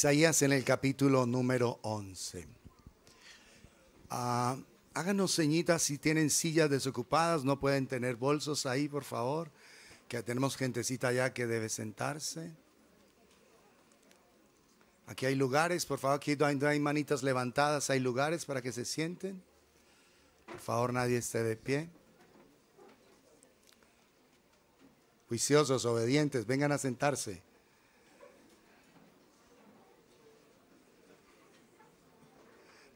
Isaías en el capítulo número 11. Ah, háganos ceñitas si tienen sillas desocupadas, no pueden tener bolsos ahí, por favor, que tenemos gentecita allá que debe sentarse. Aquí hay lugares, por favor, aquí hay manitas levantadas, hay lugares para que se sienten. Por favor, nadie esté de pie. Juiciosos, obedientes, vengan a sentarse.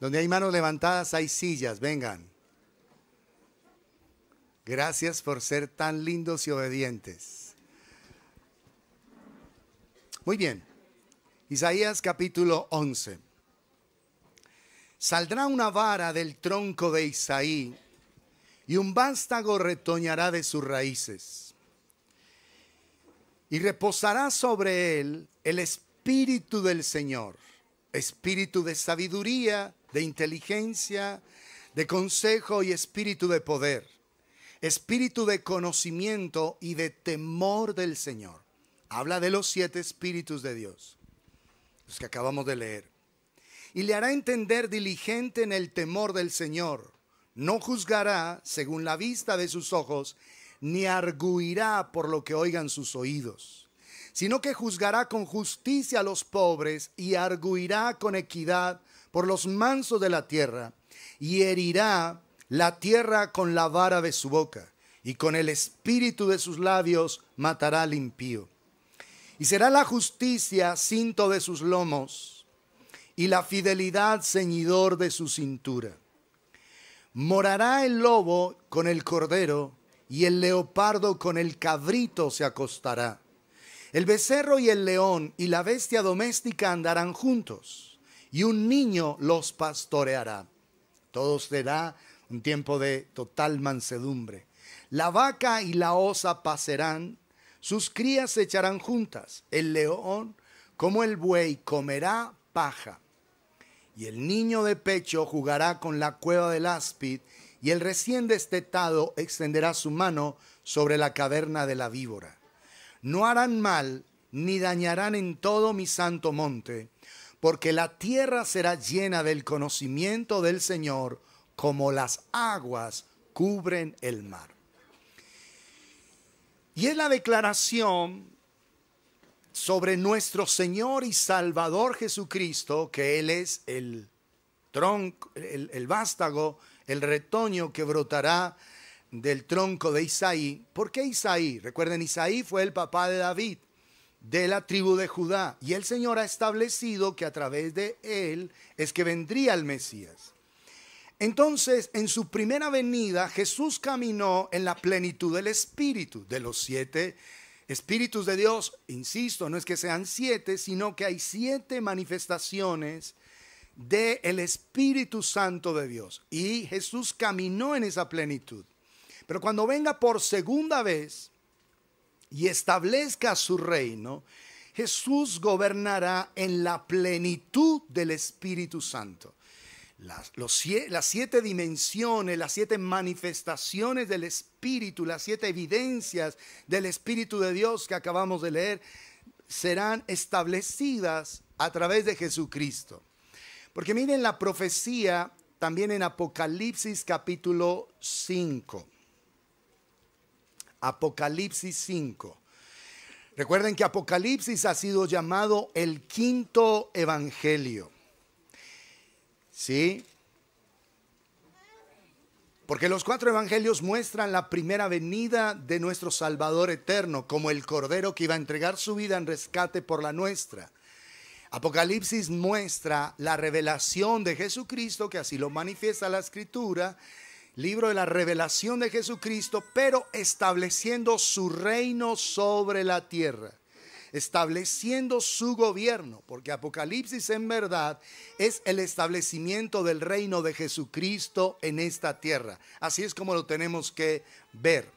Donde hay manos levantadas hay sillas, vengan. Gracias por ser tan lindos y obedientes. Muy bien. Isaías capítulo 11. Saldrá una vara del tronco de Isaí y un vástago retoñará de sus raíces. Y reposará sobre él el espíritu del Señor, espíritu de sabiduría de inteligencia, de consejo y espíritu de poder, espíritu de conocimiento y de temor del Señor. Habla de los siete espíritus de Dios, los que acabamos de leer. Y le hará entender diligente en el temor del Señor. No juzgará según la vista de sus ojos, ni arguirá por lo que oigan sus oídos, sino que juzgará con justicia a los pobres y arguirá con equidad por los mansos de la tierra, y herirá la tierra con la vara de su boca, y con el espíritu de sus labios matará al impío. Y será la justicia cinto de sus lomos, y la fidelidad ceñidor de su cintura. Morará el lobo con el cordero, y el leopardo con el cabrito se acostará. El becerro y el león y la bestia doméstica andarán juntos y un niño los pastoreará. Todo será un tiempo de total mansedumbre. La vaca y la osa pasarán, sus crías se echarán juntas. El león, como el buey, comerá paja. Y el niño de pecho jugará con la cueva del áspid, y el recién destetado extenderá su mano sobre la caverna de la víbora. No harán mal ni dañarán en todo mi santo monte, porque la tierra será llena del conocimiento del Señor como las aguas cubren el mar. Y es la declaración sobre nuestro Señor y Salvador Jesucristo, que Él es el tronco, el, el vástago, el retoño que brotará del tronco de Isaí. ¿Por qué Isaí? Recuerden, Isaí fue el papá de David de la tribu de Judá. Y el Señor ha establecido que a través de él es que vendría el Mesías. Entonces, en su primera venida, Jesús caminó en la plenitud del Espíritu, de los siete Espíritus de Dios. Insisto, no es que sean siete, sino que hay siete manifestaciones del el Espíritu Santo de Dios. Y Jesús caminó en esa plenitud. Pero cuando venga por segunda vez, y establezca su reino, Jesús gobernará en la plenitud del Espíritu Santo. Las, siete dimensiones, las siete manifestaciones del Espíritu, las siete evidencias del Espíritu de Dios que acabamos de leer, serán establecidas a través de Jesucristo. Porque miren la profecía también en Apocalipsis capítulo 5. Apocalipsis 5. Recuerden que Apocalipsis ha sido llamado el quinto evangelio. ¿Sí? Porque los cuatro evangelios muestran la primera venida de nuestro Salvador eterno, como el Cordero que iba a entregar su vida en rescate por la nuestra. Apocalipsis muestra la revelación de Jesucristo, que así lo manifiesta la Escritura, libro de la revelación de Jesucristo, pero estableciendo su reino sobre la tierra, estableciendo su gobierno, porque Apocalipsis en verdad es el establecimiento del reino de Jesucristo en esta tierra. Así es como lo tenemos que ver.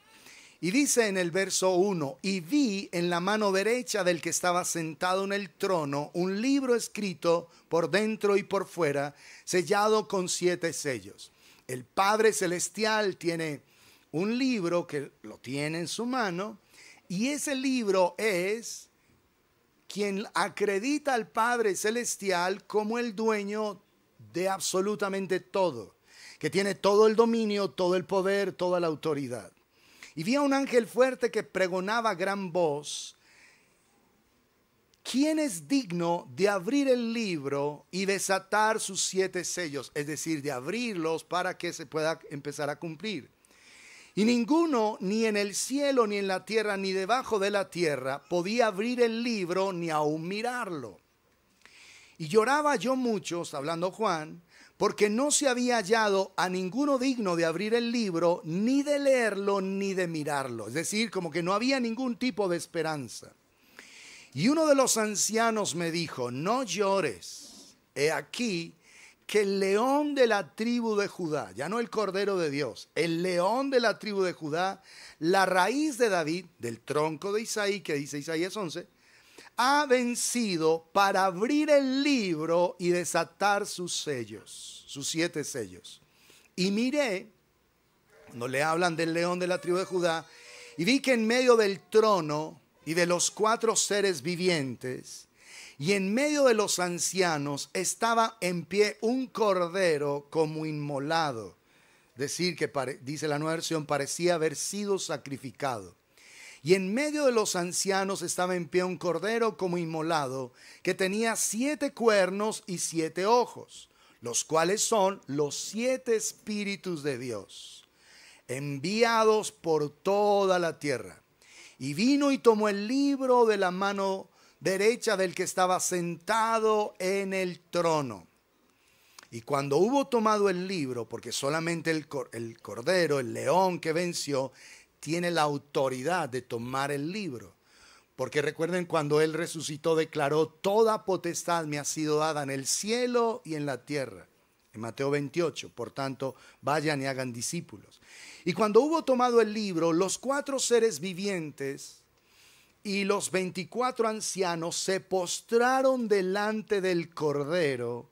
Y dice en el verso 1, y vi en la mano derecha del que estaba sentado en el trono un libro escrito por dentro y por fuera, sellado con siete sellos. El Padre Celestial tiene un libro que lo tiene en su mano y ese libro es quien acredita al Padre Celestial como el dueño de absolutamente todo, que tiene todo el dominio, todo el poder, toda la autoridad. Y vi a un ángel fuerte que pregonaba gran voz ¿quién es digno de abrir el libro y desatar sus siete sellos? Es decir, de abrirlos para que se pueda empezar a cumplir. Y ninguno, ni en el cielo, ni en la tierra, ni debajo de la tierra, podía abrir el libro ni aún mirarlo. Y lloraba yo mucho, hablando Juan, porque no se había hallado a ninguno digno de abrir el libro, ni de leerlo, ni de mirarlo. Es decir, como que no había ningún tipo de esperanza. Y uno de los ancianos me dijo, no llores, he aquí que el león de la tribu de Judá, ya no el cordero de Dios, el león de la tribu de Judá, la raíz de David, del tronco de Isaí, que dice Isaías 11, ha vencido para abrir el libro y desatar sus sellos, sus siete sellos. Y miré, cuando le hablan del león de la tribu de Judá, y vi que en medio del trono y de los cuatro seres vivientes, y en medio de los ancianos estaba en pie un cordero como inmolado, decir que dice la nueva versión parecía haber sido sacrificado. Y en medio de los ancianos estaba en pie un cordero como inmolado, que tenía siete cuernos y siete ojos, los cuales son los siete espíritus de Dios, enviados por toda la tierra. Y vino y tomó el libro de la mano derecha del que estaba sentado en el trono. Y cuando hubo tomado el libro, porque solamente el, cordero, el león que venció, tiene la autoridad de tomar el libro. Porque recuerden cuando Él resucitó declaró, toda potestad me ha sido dada en el cielo y en la tierra. Mateo 28, por tanto, vayan y hagan discípulos. Y cuando hubo tomado el libro, los cuatro seres vivientes y los veinticuatro ancianos se postraron delante del Cordero.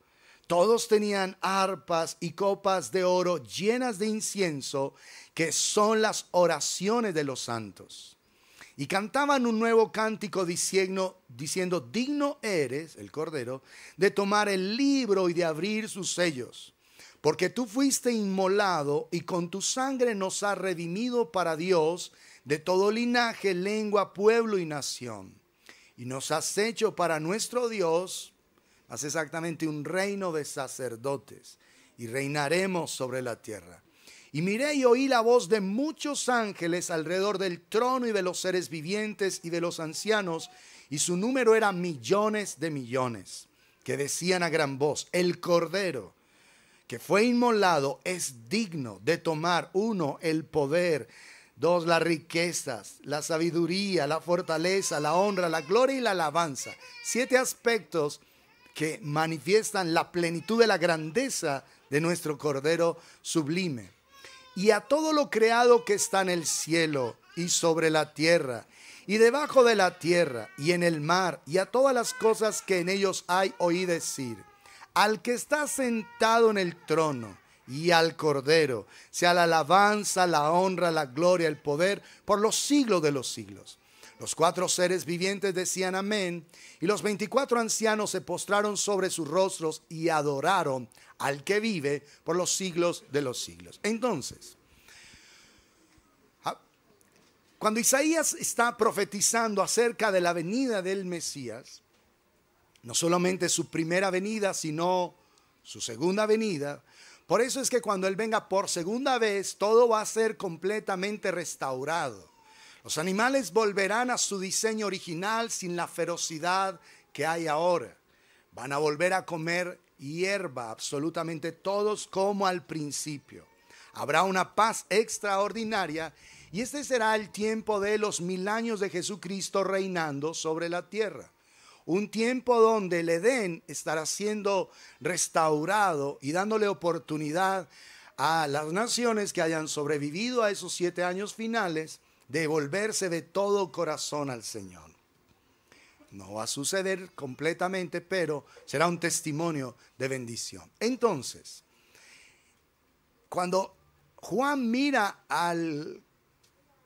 Todos tenían arpas y copas de oro llenas de incienso, que son las oraciones de los santos. Y cantaban un nuevo cántico diciendo, diciendo, digno eres, el Cordero, de tomar el libro y de abrir sus sellos. Porque tú fuiste inmolado y con tu sangre nos has redimido para Dios de todo linaje, lengua, pueblo y nación. Y nos has hecho para nuestro Dios, más exactamente un reino de sacerdotes, y reinaremos sobre la tierra. Y miré y oí la voz de muchos ángeles alrededor del trono y de los seres vivientes y de los ancianos, y su número era millones de millones, que decían a gran voz, el Cordero que fue inmolado es digno de tomar, uno, el poder, dos, las riquezas, la sabiduría, la fortaleza, la honra, la gloria y la alabanza. Siete aspectos que manifiestan la plenitud de la grandeza de nuestro Cordero sublime y a todo lo creado que está en el cielo y sobre la tierra y debajo de la tierra y en el mar y a todas las cosas que en ellos hay oí decir. Al que está sentado en el trono y al cordero sea la alabanza, la honra, la gloria, el poder por los siglos de los siglos. Los cuatro seres vivientes decían amén, y los veinticuatro ancianos se postraron sobre sus rostros y adoraron al que vive por los siglos de los siglos. Entonces, ah, cuando Isaías está profetizando acerca de la venida del Mesías, no solamente su primera venida, sino su segunda venida, por eso es que cuando Él venga por segunda vez, todo va a ser completamente restaurado. Los animales volverán a su diseño original sin la ferocidad que hay ahora. Van a volver a comer hierba absolutamente todos como al principio. Habrá una paz extraordinaria y este será el tiempo de los mil años de Jesucristo reinando sobre la tierra. Un tiempo donde el Edén estará siendo restaurado y dándole oportunidad a las naciones que hayan sobrevivido a esos siete años finales devolverse de todo corazón al Señor. No va a suceder completamente, pero será un testimonio de bendición. Entonces, cuando Juan mira al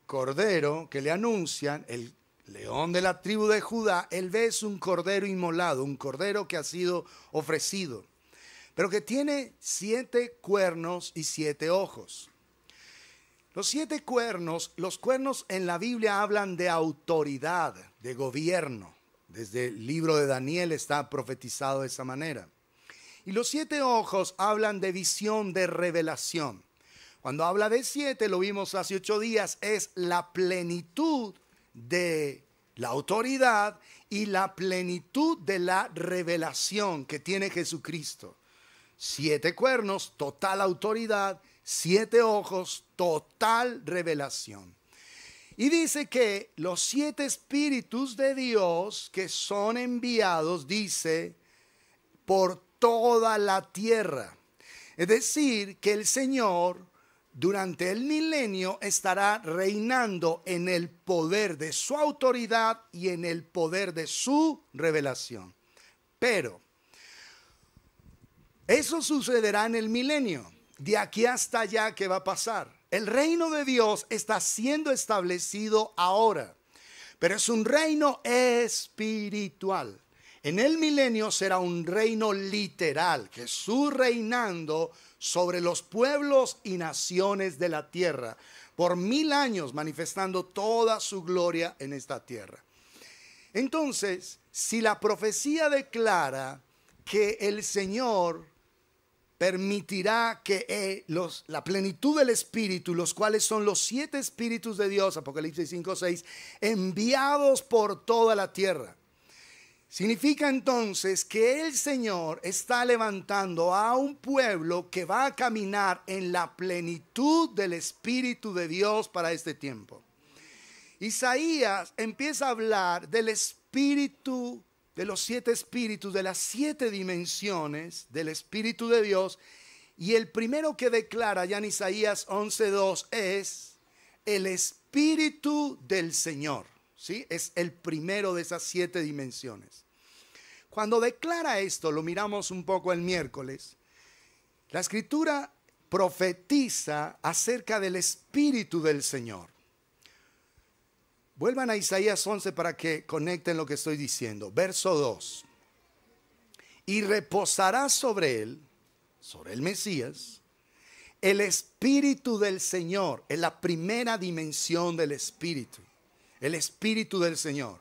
cordero que le anuncian, el león de la tribu de Judá, él ve es un cordero inmolado, un cordero que ha sido ofrecido, pero que tiene siete cuernos y siete ojos. Los siete cuernos, los cuernos en la Biblia hablan de autoridad, de gobierno. Desde el libro de Daniel está profetizado de esa manera. Y los siete ojos hablan de visión, de revelación. Cuando habla de siete, lo vimos hace ocho días, es la plenitud de la autoridad y la plenitud de la revelación que tiene Jesucristo. Siete cuernos, total autoridad, siete ojos, total revelación. Y dice que los siete espíritus de Dios que son enviados, dice, por toda la tierra. Es decir, que el Señor durante el milenio estará reinando en el poder de su autoridad y en el poder de su revelación. Pero eso sucederá en el milenio. De aquí hasta allá, ¿qué va a pasar? El reino de Dios está siendo establecido ahora, pero es un reino espiritual. En el milenio será un reino literal, Jesús reinando sobre los pueblos y naciones de la tierra, por mil años manifestando toda su gloria en esta tierra. Entonces, si la profecía declara que el Señor permitirá que eh, los, la plenitud del Espíritu, los cuales son los siete Espíritus de Dios, Apocalipsis 5, 6, enviados por toda la tierra. Significa entonces que el Señor está levantando a un pueblo que va a caminar en la plenitud del Espíritu de Dios para este tiempo. Isaías empieza a hablar del Espíritu de los siete espíritus, de las siete dimensiones del Espíritu de Dios. Y el primero que declara ya en Isaías 11.2 es el Espíritu del Señor. ¿sí? Es el primero de esas siete dimensiones. Cuando declara esto, lo miramos un poco el miércoles, la escritura profetiza acerca del Espíritu del Señor. Vuelvan a Isaías 11 para que conecten lo que estoy diciendo. Verso 2. Y reposará sobre él, sobre el Mesías, el Espíritu del Señor. Es la primera dimensión del Espíritu. El Espíritu del Señor.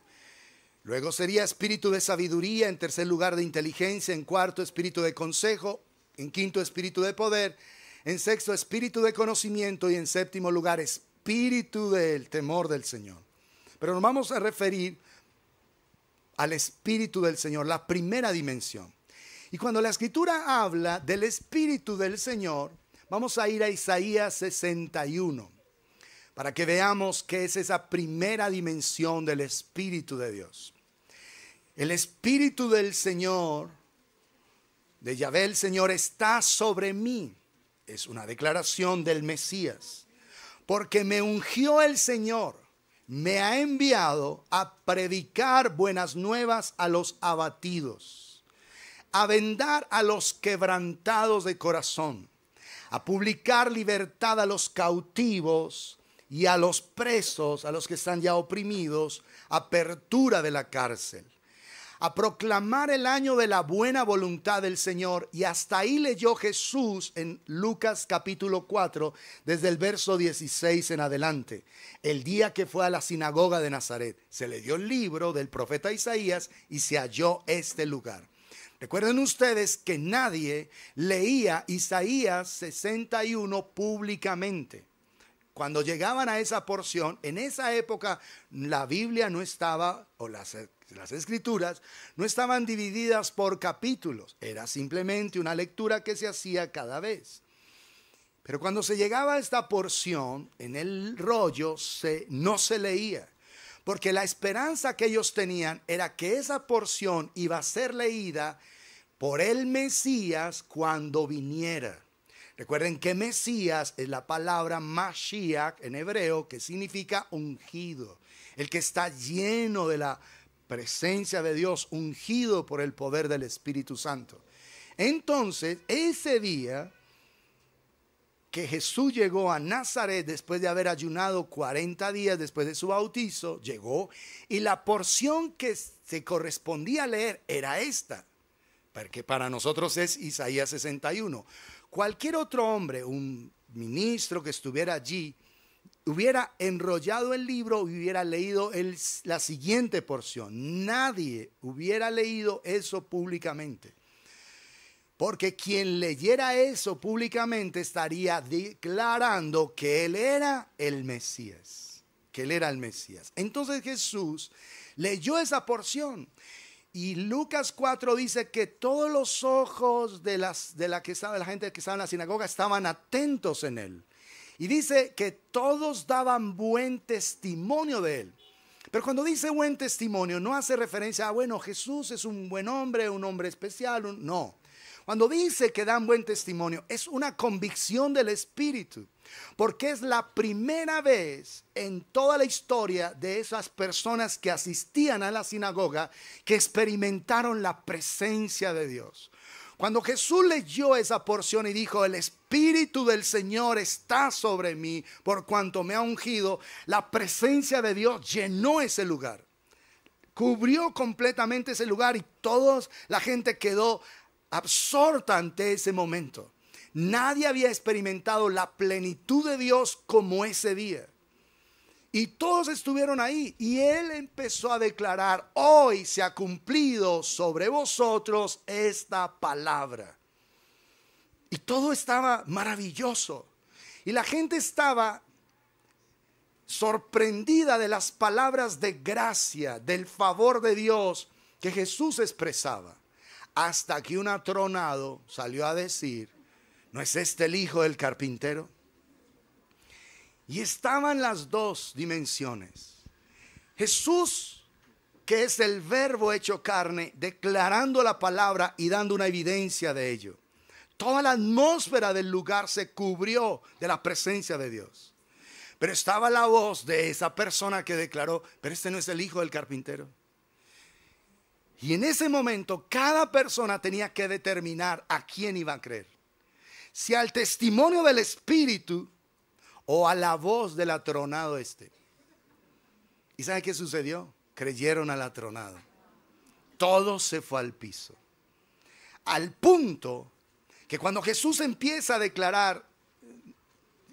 Luego sería espíritu de sabiduría, en tercer lugar de inteligencia, en cuarto espíritu de consejo, en quinto espíritu de poder, en sexto espíritu de conocimiento y en séptimo lugar espíritu del temor del Señor. Pero nos vamos a referir al Espíritu del Señor, la primera dimensión. Y cuando la Escritura habla del Espíritu del Señor, vamos a ir a Isaías 61 para que veamos qué es esa primera dimensión del Espíritu de Dios. El Espíritu del Señor, de Yahvé el Señor, está sobre mí. Es una declaración del Mesías. Porque me ungió el Señor me ha enviado a predicar buenas nuevas a los abatidos, a vendar a los quebrantados de corazón, a publicar libertad a los cautivos y a los presos, a los que están ya oprimidos, apertura de la cárcel a proclamar el año de la buena voluntad del Señor. Y hasta ahí leyó Jesús en Lucas capítulo 4, desde el verso 16 en adelante. El día que fue a la sinagoga de Nazaret, se le dio el libro del profeta Isaías y se halló este lugar. Recuerden ustedes que nadie leía Isaías 61 públicamente. Cuando llegaban a esa porción, en esa época la Biblia no estaba, o la las escrituras no estaban divididas por capítulos, era simplemente una lectura que se hacía cada vez. Pero cuando se llegaba a esta porción, en el rollo no se leía, porque la esperanza que ellos tenían era que esa porción iba a ser leída por el Mesías cuando viniera. Recuerden que Mesías es la palabra Mashiach en hebreo que significa ungido, el que está lleno de la presencia de Dios ungido por el poder del Espíritu Santo. Entonces, ese día que Jesús llegó a Nazaret después de haber ayunado 40 días después de su bautizo, llegó y la porción que se correspondía leer era esta, porque para nosotros es Isaías 61. Cualquier otro hombre, un ministro que estuviera allí, hubiera enrollado el libro y hubiera leído la siguiente porción. Nadie hubiera leído eso públicamente. Porque quien leyera eso públicamente estaría declarando que él era el Mesías, que él era el Mesías. Entonces Jesús leyó esa porción. Y Lucas 4 dice que todos los ojos de, las, de, la, que estaba, de la gente que estaba en la sinagoga estaban atentos en él. Y dice que todos daban buen testimonio de él. Pero cuando dice buen testimonio, no hace referencia a, bueno, Jesús es un buen hombre, un hombre especial, no. Cuando dice que dan buen testimonio, es una convicción del Espíritu, porque es la primera vez en toda la historia de esas personas que asistían a la sinagoga que experimentaron la presencia de Dios. Cuando Jesús leyó esa porción y dijo, el Espíritu del Señor está sobre mí por cuanto me ha ungido, la presencia de Dios llenó ese lugar. Cubrió completamente ese lugar y toda la gente quedó absorta ante ese momento. Nadie había experimentado la plenitud de Dios como ese día. Y todos estuvieron ahí. Y él empezó a declarar, hoy se ha cumplido sobre vosotros esta palabra. Y todo estaba maravilloso. Y la gente estaba sorprendida de las palabras de gracia, del favor de Dios que Jesús expresaba. Hasta que un atronado salió a decir, ¿no es este el hijo del carpintero? Y estaban las dos dimensiones. Jesús, que es el verbo hecho carne, declarando la palabra y dando una evidencia de ello. Toda la atmósfera del lugar se cubrió de la presencia de Dios. Pero estaba la voz de esa persona que declaró, pero este no es el hijo del carpintero. Y en ese momento cada persona tenía que determinar a quién iba a creer. Si al testimonio del Espíritu o a la voz del atronado este. ¿Y sabe qué sucedió? Creyeron al atronado. Todo se fue al piso. Al punto que cuando Jesús empieza a declarar,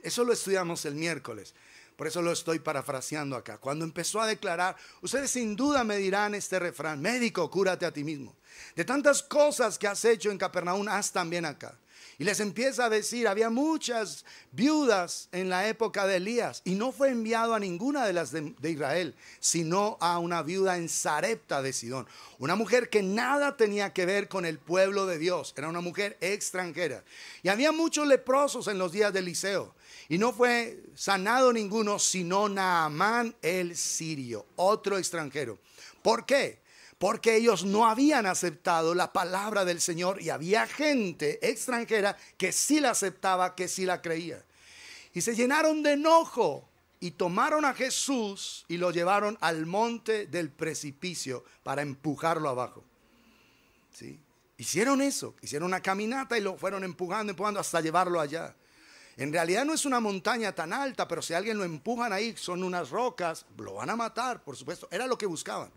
eso lo estudiamos el miércoles, por eso lo estoy parafraseando acá. Cuando empezó a declarar, ustedes sin duda me dirán este refrán, médico, cúrate a ti mismo. De tantas cosas que has hecho en Capernaum, haz también acá. Y les empieza a decir, había muchas viudas en la época de Elías y no fue enviado a ninguna de las de, Israel, sino a una viuda en Sarepta de Sidón. Una mujer que nada tenía que ver con el pueblo de Dios, era una mujer extranjera. Y había muchos leprosos en los días de Eliseo y no fue sanado ninguno, sino Naamán el sirio, otro extranjero. ¿Por qué? porque ellos no habían aceptado la palabra del Señor y había gente extranjera que sí la aceptaba, que sí la creía. Y se llenaron de enojo y tomaron a Jesús y lo llevaron al monte del precipicio para empujarlo abajo. ¿Sí? Hicieron eso, hicieron una caminata y lo fueron empujando, empujando hasta llevarlo allá. En realidad no es una montaña tan alta, pero si alguien lo empujan ahí, son unas rocas, lo van a matar, por supuesto. Era lo que buscaban.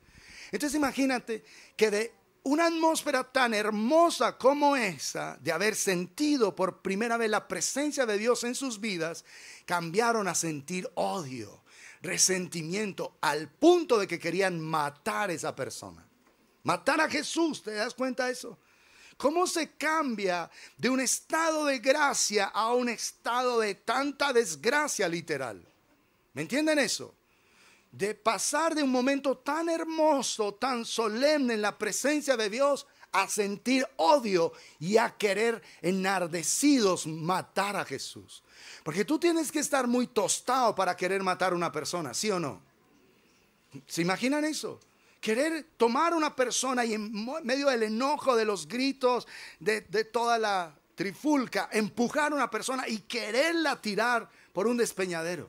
Entonces imagínate que de una atmósfera tan hermosa como esa, de haber sentido por primera vez la presencia de Dios en sus vidas, cambiaron a sentir odio, resentimiento, al punto de que querían matar a esa persona. Matar a Jesús, ¿te das cuenta de eso? ¿Cómo se cambia de un estado de gracia a un estado de tanta desgracia literal? ¿Me entienden eso? de pasar de un momento tan hermoso, tan solemne en la presencia de Dios, a sentir odio y a querer enardecidos matar a Jesús. Porque tú tienes que estar muy tostado para querer matar a una persona, ¿sí o no? ¿Se imaginan eso? Querer tomar a una persona y en medio del enojo, de los gritos, de, toda la trifulca, empujar a una persona y quererla tirar por un despeñadero.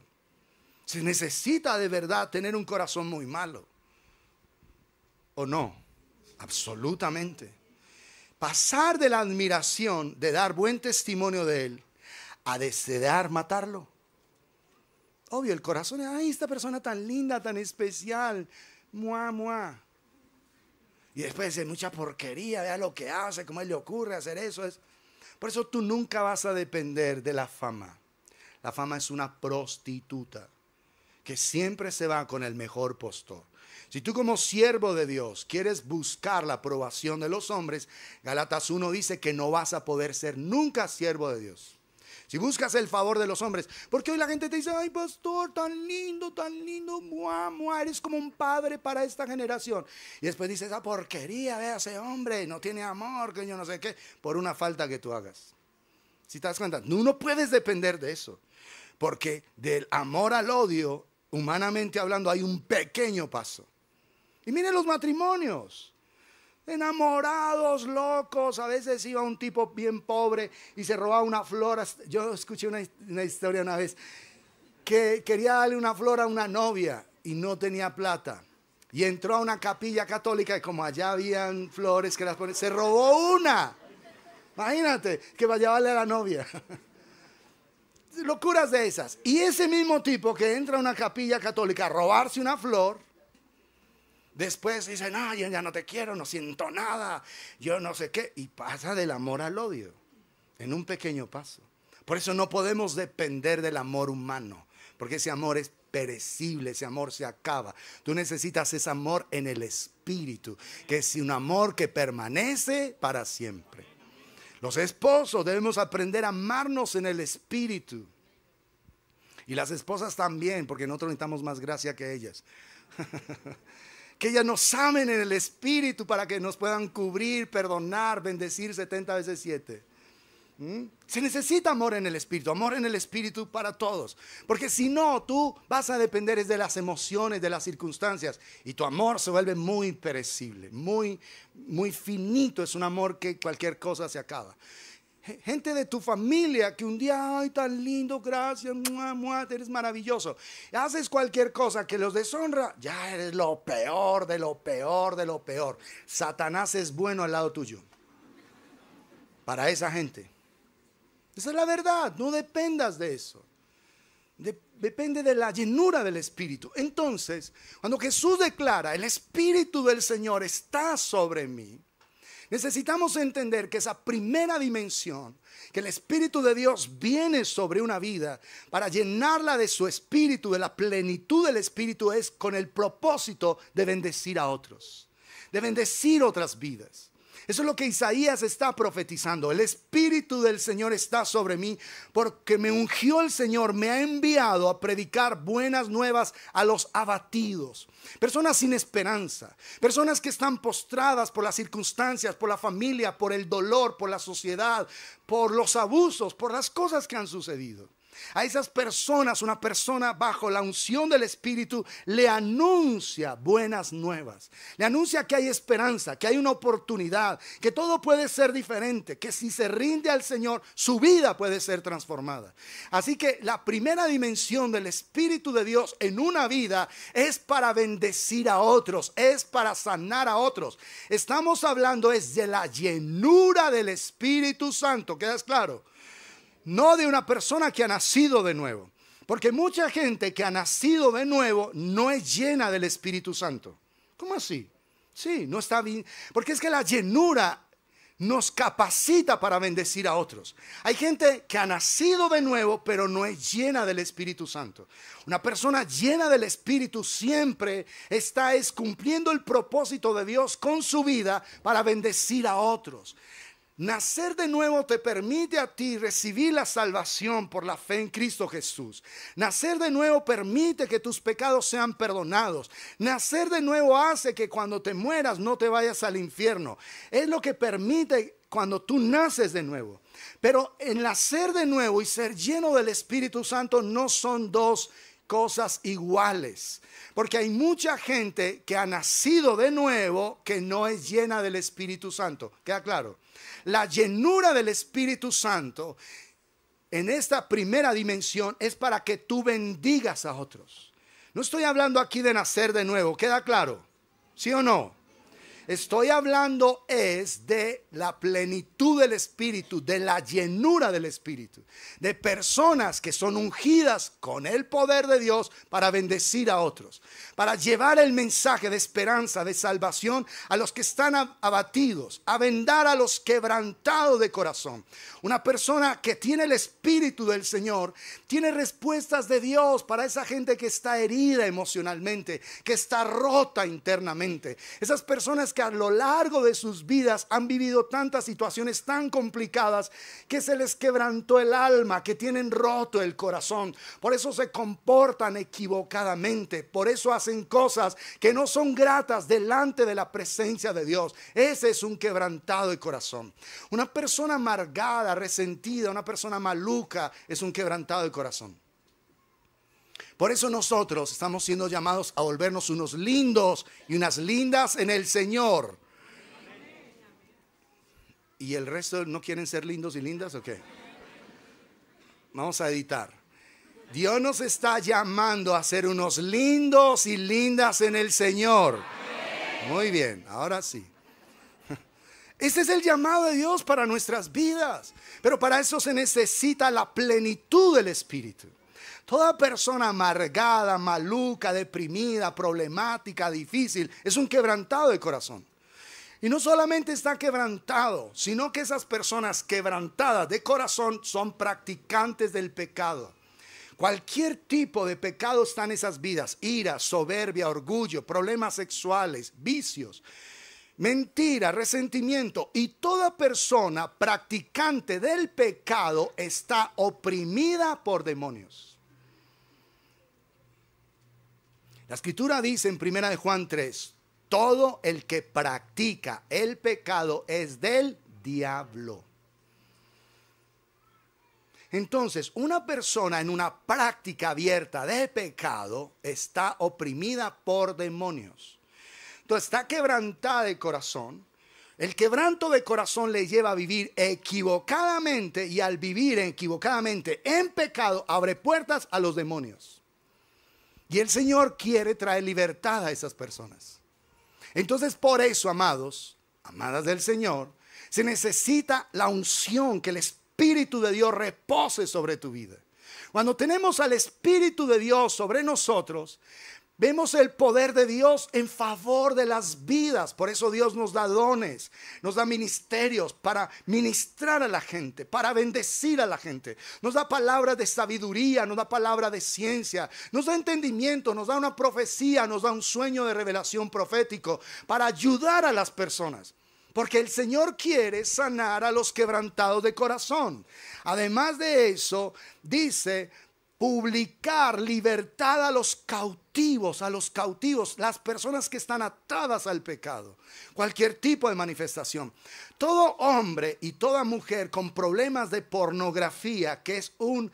Se necesita de verdad tener un corazón muy malo. ¿O no? Absolutamente. Pasar de la admiración de dar buen testimonio de él a desear matarlo. Obvio, el corazón es, ay, esta persona tan linda, tan especial. Mua, mua. Y después de mucha porquería, vea lo que hace, cómo le ocurre hacer eso. Es... Por eso tú nunca vas a depender de la fama. La fama es una prostituta que siempre se va con el mejor postor. Si tú como siervo de Dios quieres buscar la aprobación de los hombres, Galatas 1 dice que no vas a poder ser nunca siervo de Dios. Si buscas el favor de los hombres, porque hoy la gente te dice, ay pastor, tan lindo, tan lindo, mua, eres como un padre para esta generación. Y después dice, esa ah, porquería de ese hombre, no tiene amor, que yo no sé qué, por una falta que tú hagas. Si te das cuenta, no, no puedes depender de eso, porque del amor al odio Humanamente hablando, hay un pequeño paso. Y miren los matrimonios. Enamorados, locos. A veces iba un tipo bien pobre y se robaba una flor. Yo escuché una, historia una vez que quería darle una flor a una novia y no tenía plata. Y entró a una capilla católica y como allá habían flores que las ponían, se robó una. Imagínate, que va a llevarle a la novia. locuras de esas. Y ese mismo tipo que entra a una capilla católica a robarse una flor, después dice, no, yo ya no te quiero, no siento nada, yo no sé qué, y pasa del amor al odio, en un pequeño paso. Por eso no podemos depender del amor humano, porque ese amor es perecible, ese amor se acaba. Tú necesitas ese amor en el espíritu, que es un amor que permanece para siempre. Los esposos debemos aprender a amarnos en el espíritu. Y las esposas también, porque nosotros necesitamos más gracia que ellas. que ellas nos amen en el espíritu para que nos puedan cubrir, perdonar, bendecir 70 veces 7. ¿Mm? Se necesita amor en el espíritu, amor en el espíritu para todos. Porque si no, tú vas a depender de las emociones, de las circunstancias. Y tu amor se vuelve muy perecible, muy, muy finito. Es un amor que cualquier cosa se acaba. Gente de tu familia que un día, ay, tan lindo, gracias, mua, eres maravilloso. Haces cualquier cosa que los deshonra, ya eres lo peor, de lo peor, de lo peor. Satanás es bueno al lado tuyo. Para esa gente. Esa es la verdad, no dependas de eso. depende de la llenura del Espíritu. Entonces, cuando Jesús declara, el Espíritu del Señor está sobre mí, necesitamos entender que esa primera dimensión, que el Espíritu de Dios viene sobre una vida para llenarla de su Espíritu, de la plenitud del Espíritu, es con el propósito de bendecir a otros, de bendecir otras vidas. Eso es lo que Isaías está profetizando. El Espíritu del Señor está sobre mí porque me ungió el Señor, me ha enviado a predicar buenas nuevas a los abatidos, personas sin esperanza, personas que están postradas por las circunstancias, por la familia, por el dolor, por la sociedad, por los abusos, por las cosas que han sucedido. A esas personas, una persona bajo la unción del Espíritu le anuncia buenas nuevas. Le anuncia que hay esperanza, que hay una oportunidad, que todo puede ser diferente, que si se rinde al Señor, su vida puede ser transformada. Así que la primera dimensión del Espíritu de Dios en una vida es para bendecir a otros, es para sanar a otros. Estamos hablando es de la llenura del Espíritu Santo, ¿quedas claro? no de una persona que ha nacido de nuevo. Porque mucha gente que ha nacido de nuevo no es llena del Espíritu Santo. ¿Cómo así? Sí, no está bien. Porque es que la llenura nos capacita para bendecir a otros. Hay gente que ha nacido de nuevo, pero no es llena del Espíritu Santo. Una persona llena del Espíritu siempre está es cumpliendo el propósito de Dios con su vida para bendecir a otros. Nacer de nuevo te permite a ti recibir la salvación por la fe en Cristo Jesús. Nacer de nuevo permite que tus pecados sean perdonados. Nacer de nuevo hace que cuando te mueras no te vayas al infierno. Es lo que permite cuando tú naces de nuevo. Pero el nacer de nuevo y ser lleno del Espíritu Santo no son dos cosas iguales. Porque hay mucha gente que ha nacido de nuevo que no es llena del Espíritu Santo. ¿Queda claro? La llenura del Espíritu Santo en esta primera dimensión es para que tú bendigas a otros. No estoy hablando aquí de nacer de nuevo, ¿queda claro? ¿Sí o no? Estoy hablando es de la plenitud del Espíritu, de la llenura del Espíritu, de personas que son ungidas con el poder de Dios para bendecir a otros, para llevar el mensaje de esperanza, de salvación a los que están abatidos, a vendar a los quebrantados de corazón. Una persona que tiene el Espíritu del Señor tiene respuestas de Dios para esa gente que está herida emocionalmente, que está rota internamente. Esas personas que a lo largo de sus vidas han vivido tantas situaciones tan complicadas que se les quebrantó el alma, que tienen roto el corazón. Por eso se comportan equivocadamente, por eso hacen cosas que no son gratas delante de la presencia de Dios. Ese es un quebrantado de corazón. Una persona amargada, resentida, una persona maluca es un quebrantado de corazón. Por eso nosotros estamos siendo llamados a volvernos unos lindos y unas lindas en el Señor. ¿Y el resto no quieren ser lindos y lindas o qué? Vamos a editar. Dios nos está llamando a ser unos lindos y lindas en el Señor. Muy bien, ahora sí. Este es el llamado de Dios para nuestras vidas, pero para eso se necesita la plenitud del Espíritu. Toda persona amargada, maluca, deprimida, problemática, difícil, es un quebrantado de corazón. Y no solamente está quebrantado, sino que esas personas quebrantadas de corazón son practicantes del pecado. Cualquier tipo de pecado está en esas vidas. Ira, soberbia, orgullo, problemas sexuales, vicios, mentira, resentimiento. Y toda persona practicante del pecado está oprimida por demonios. La escritura dice en primera de Juan 3, todo el que practica el pecado es del diablo. Entonces, una persona en una práctica abierta de pecado está oprimida por demonios. Entonces, está quebrantada de corazón. El quebranto de corazón le lleva a vivir equivocadamente y al vivir equivocadamente en pecado abre puertas a los demonios. Y el Señor quiere traer libertad a esas personas. Entonces, por eso, amados, amadas del Señor, se necesita la unción, que el Espíritu de Dios repose sobre tu vida. Cuando tenemos al Espíritu de Dios sobre nosotros, Vemos el poder de Dios en favor de las vidas. Por eso Dios nos da dones, nos da ministerios para ministrar a la gente, para bendecir a la gente. Nos da palabras de sabiduría, nos da palabras de ciencia, nos da entendimiento, nos da una profecía, nos da un sueño de revelación profético para ayudar a las personas. Porque el Señor quiere sanar a los quebrantados de corazón. Además de eso, dice, publicar libertad a los cautivos, a los cautivos, las personas que están atadas al pecado, cualquier tipo de manifestación. Todo hombre y toda mujer con problemas de pornografía, que es un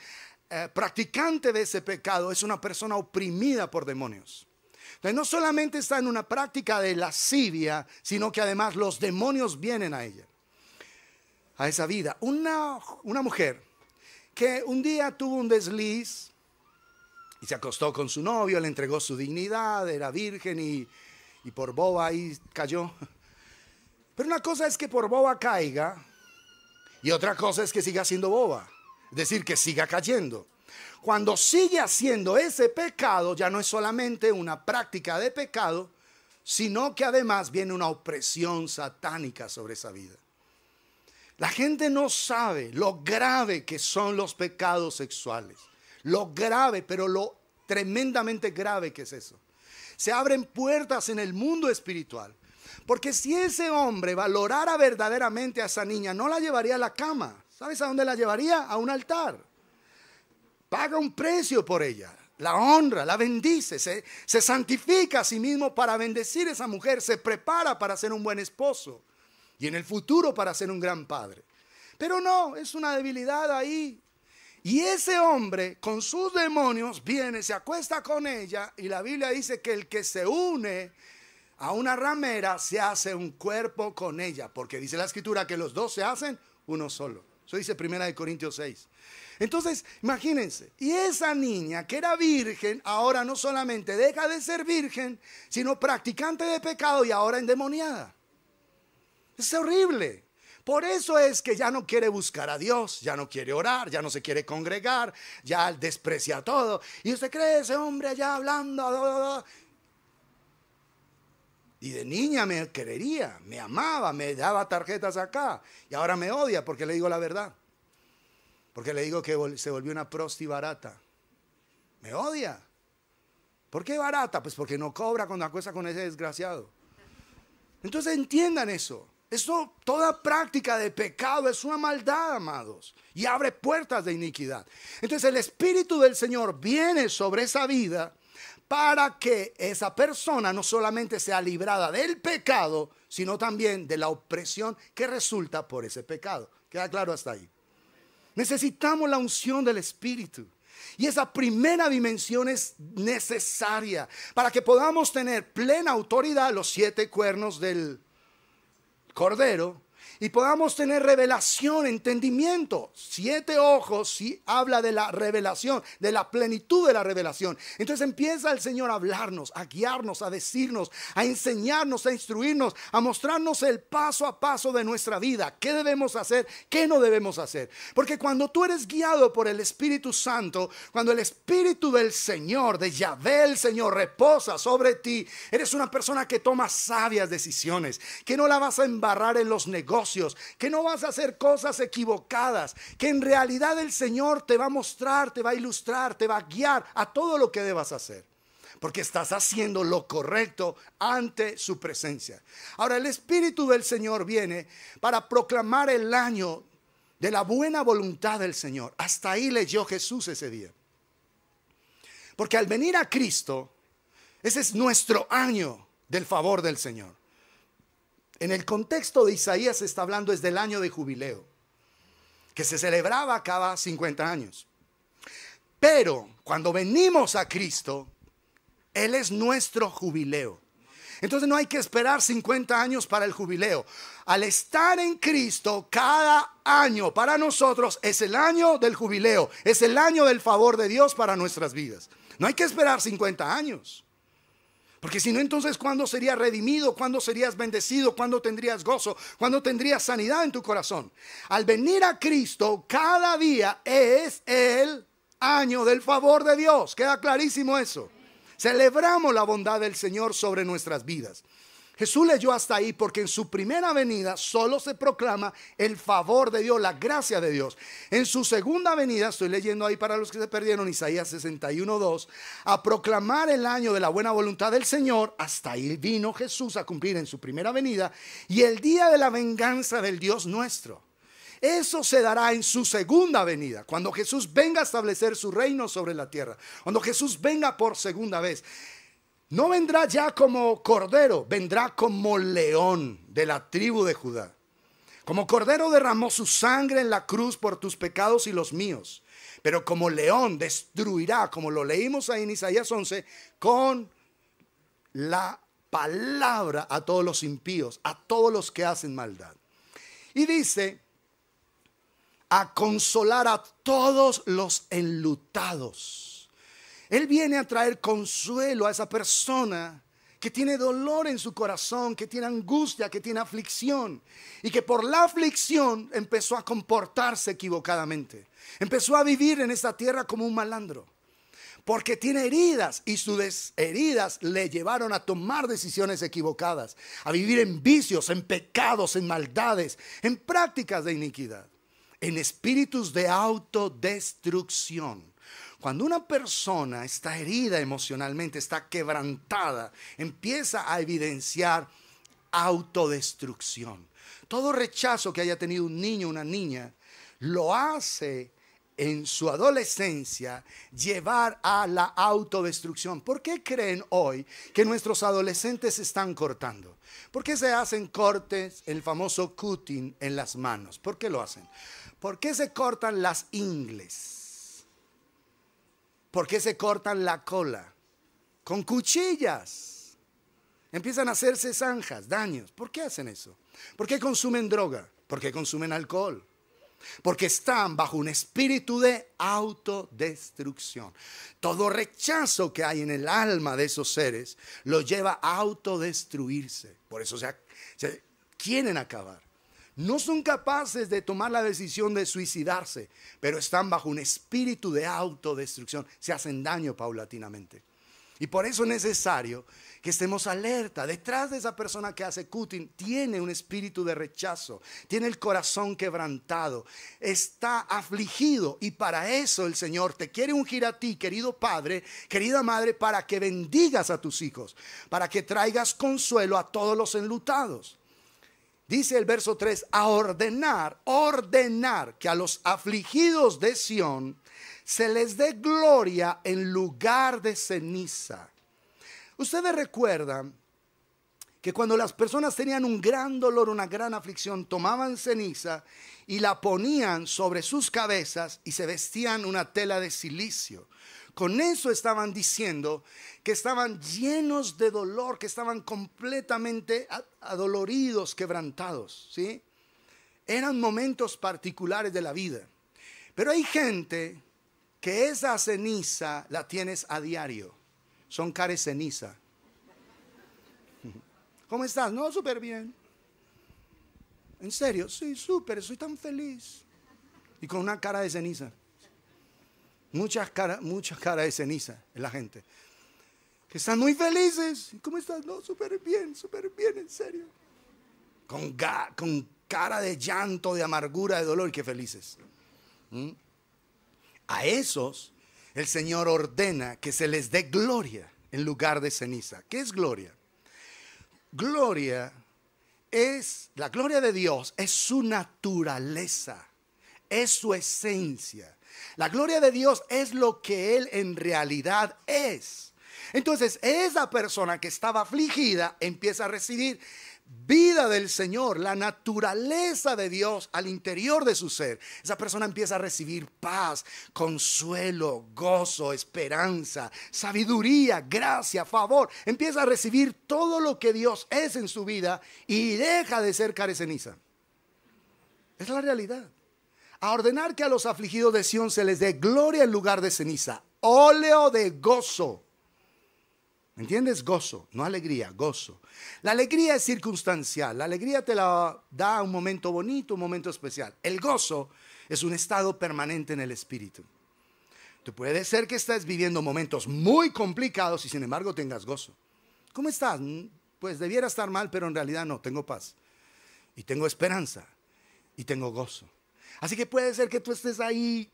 eh, practicante de ese pecado, es una persona oprimida por demonios. Entonces no solamente está en una práctica de lascivia, sino que además los demonios vienen a ella, a esa vida. Una, una mujer que un día tuvo un desliz y se acostó con su novio, le entregó su dignidad, era virgen y, por boba ahí cayó. Pero una cosa es que por boba caiga y otra cosa es que siga siendo boba, es decir, que siga cayendo. Cuando sigue haciendo ese pecado, ya no es solamente una práctica de pecado, sino que además viene una opresión satánica sobre esa vida. La gente no sabe lo grave que son los pecados sexuales. Lo grave, pero lo tremendamente grave que es eso. Se abren puertas en el mundo espiritual. Porque si ese hombre valorara verdaderamente a esa niña, no la llevaría a la cama. ¿Sabes a dónde la llevaría? A un altar. Paga un precio por ella. La honra, la bendice, se, santifica a sí mismo para bendecir a esa mujer, se prepara para ser un buen esposo y en el futuro para ser un gran padre. Pero no, es una debilidad ahí. Y ese hombre con sus demonios viene, se acuesta con ella y la Biblia dice que el que se une a una ramera se hace un cuerpo con ella, porque dice la escritura que los dos se hacen uno solo. Eso dice Primera de Corintios 6. Entonces, imagínense, y esa niña que era virgen, ahora no solamente deja de ser virgen, sino practicante de pecado y ahora endemoniada. Es horrible. Por eso es que ya no quiere buscar a Dios, ya no quiere orar, ya no se quiere congregar, ya desprecia todo. Y usted cree ese hombre allá hablando. Y de niña me querería, me amaba, me daba tarjetas acá. Y ahora me odia porque le digo la verdad. Porque le digo que se volvió una prosti barata. Me odia. ¿Por qué barata? Pues porque no cobra cuando acuesta con ese desgraciado. Entonces entiendan eso eso toda práctica de pecado es una maldad, amados, y abre puertas de iniquidad. Entonces el Espíritu del Señor viene sobre esa vida para que esa persona no solamente sea librada del pecado, sino también de la opresión que resulta por ese pecado. ¿Queda claro hasta ahí? Necesitamos la unción del Espíritu. Y esa primera dimensión es necesaria para que podamos tener plena autoridad los siete cuernos del Cordero y podamos tener revelación, entendimiento. Siete ojos si habla de la revelación, de la plenitud de la revelación. Entonces empieza el Señor a hablarnos, a guiarnos, a decirnos, a enseñarnos, a instruirnos, a mostrarnos el paso a paso de nuestra vida, qué debemos hacer, qué no debemos hacer. Porque cuando tú eres guiado por el Espíritu Santo, cuando el Espíritu del Señor, de Yahvé el Señor, reposa sobre ti, eres una persona que toma sabias decisiones, que no la vas a embarrar en los negocios que no vas a hacer cosas equivocadas, que en realidad el Señor te va a mostrar, te va a ilustrar, te va a guiar a todo lo que debas hacer. Porque estás haciendo lo correcto ante su presencia. Ahora, el Espíritu del Señor viene para proclamar el año de la buena voluntad del Señor. Hasta ahí leyó Jesús ese día. Porque al venir a Cristo, ese es nuestro año del favor del Señor. En el contexto de Isaías se está hablando desde el año de jubileo, que se celebraba cada 50 años. Pero cuando venimos a Cristo, Él es nuestro jubileo. Entonces no hay que esperar 50 años para el jubileo. Al estar en Cristo, cada año para nosotros es el año del jubileo, es el año del favor de Dios para nuestras vidas. No hay que esperar 50 años. Porque si no, entonces, ¿cuándo serías redimido? ¿Cuándo serías bendecido? ¿Cuándo tendrías gozo? ¿Cuándo tendrías sanidad en tu corazón? Al venir a Cristo, cada día es el año del favor de Dios. Queda clarísimo eso. Celebramos la bondad del Señor sobre nuestras vidas. Jesús leyó hasta ahí porque en su primera venida solo se proclama el favor de Dios, la gracia de Dios. En su segunda venida, estoy leyendo ahí para los que se perdieron, Isaías 61.2, a proclamar el año de la buena voluntad del Señor, hasta ahí vino Jesús a cumplir en su primera venida, y el día de la venganza del Dios nuestro. Eso se dará en su segunda venida, cuando Jesús venga a establecer su reino sobre la tierra, cuando Jesús venga por segunda vez. No vendrá ya como cordero, vendrá como león de la tribu de Judá. Como cordero derramó su sangre en la cruz por tus pecados y los míos. Pero como león destruirá, como lo leímos ahí en Isaías 11, con la palabra a todos los impíos, a todos los que hacen maldad. Y dice, a consolar a todos los enlutados él viene a traer consuelo a esa persona que tiene dolor en su corazón, que tiene angustia, que tiene aflicción, y que por la aflicción empezó a comportarse equivocadamente. Empezó a vivir en esta tierra como un malandro, porque tiene heridas y sus heridas le llevaron a tomar decisiones equivocadas, a vivir en vicios, en pecados, en maldades, en prácticas de iniquidad, en espíritus de autodestrucción. Cuando una persona está herida emocionalmente, está quebrantada, empieza a evidenciar autodestrucción. Todo rechazo que haya tenido un niño o una niña lo hace en su adolescencia llevar a la autodestrucción. ¿Por qué creen hoy que nuestros adolescentes se están cortando? ¿Por qué se hacen cortes, el famoso cutting en las manos? ¿Por qué lo hacen? ¿Por qué se cortan las ingles? ¿Por qué se cortan la cola? Con cuchillas. Empiezan a hacerse zanjas, daños. ¿Por qué hacen eso? ¿Por qué consumen droga? ¿Por qué consumen alcohol? Porque están bajo un espíritu de autodestrucción. Todo rechazo que hay en el alma de esos seres los lleva a autodestruirse. Por eso se quieren acabar no son capaces de tomar la decisión de suicidarse, pero están bajo un espíritu de autodestrucción, se hacen daño paulatinamente. Y por eso es necesario que estemos alerta. Detrás de esa persona que hace cutting tiene un espíritu de rechazo, tiene el corazón quebrantado, está afligido y para eso el Señor te quiere ungir a ti, querido padre, querida madre, para que bendigas a tus hijos, para que traigas consuelo a todos los enlutados. Dice el verso 3, a ordenar, ordenar que a los afligidos de Sión se les dé gloria en lugar de ceniza. Ustedes recuerdan que cuando las personas tenían un gran dolor, una gran aflicción, tomaban ceniza y la ponían sobre sus cabezas y se vestían una tela de silicio. Con eso estaban diciendo que estaban llenos de dolor, que estaban completamente adoloridos, quebrantados, ¿sí? Eran momentos particulares de la vida. Pero hay gente que esa ceniza la tienes a diario. Son de ceniza. ¿Cómo estás? No, súper bien. ¿En serio? Sí, súper, soy tan feliz. Y con una cara de ceniza. Muchas caras muchas caras de ceniza en la gente. Que están muy felices. ¿Cómo estás? No, súper bien, súper bien, en serio. Con, cara de llanto, de amargura, de dolor, qué felices. ¿Mm? A esos el Señor ordena que se les dé gloria en lugar de ceniza. ¿Qué es gloria? Gloria es, la gloria de Dios es su naturaleza, es su esencia. La gloria de Dios es lo que Él en realidad es. Entonces, esa persona que estaba afligida empieza a recibir vida del Señor, la naturaleza de Dios al interior de su ser. Esa persona empieza a recibir paz, consuelo, gozo, esperanza, sabiduría, gracia, favor. Empieza a recibir todo lo que Dios es en su vida y deja de ser careceniza. Es la realidad a ordenar que a los afligidos de Sión se les dé gloria en lugar de ceniza, óleo de gozo. ¿Me entiendes? Gozo, no alegría, gozo. La alegría es circunstancial, la alegría te la da un momento bonito, un momento especial. El gozo es un estado permanente en el espíritu. puede ser que estés viviendo momentos muy complicados y sin embargo tengas gozo. ¿Cómo estás? Mm, pues debiera estar mal, pero en realidad no, tengo paz. Y tengo esperanza. Y tengo gozo. Así que puede ser que tú estés ahí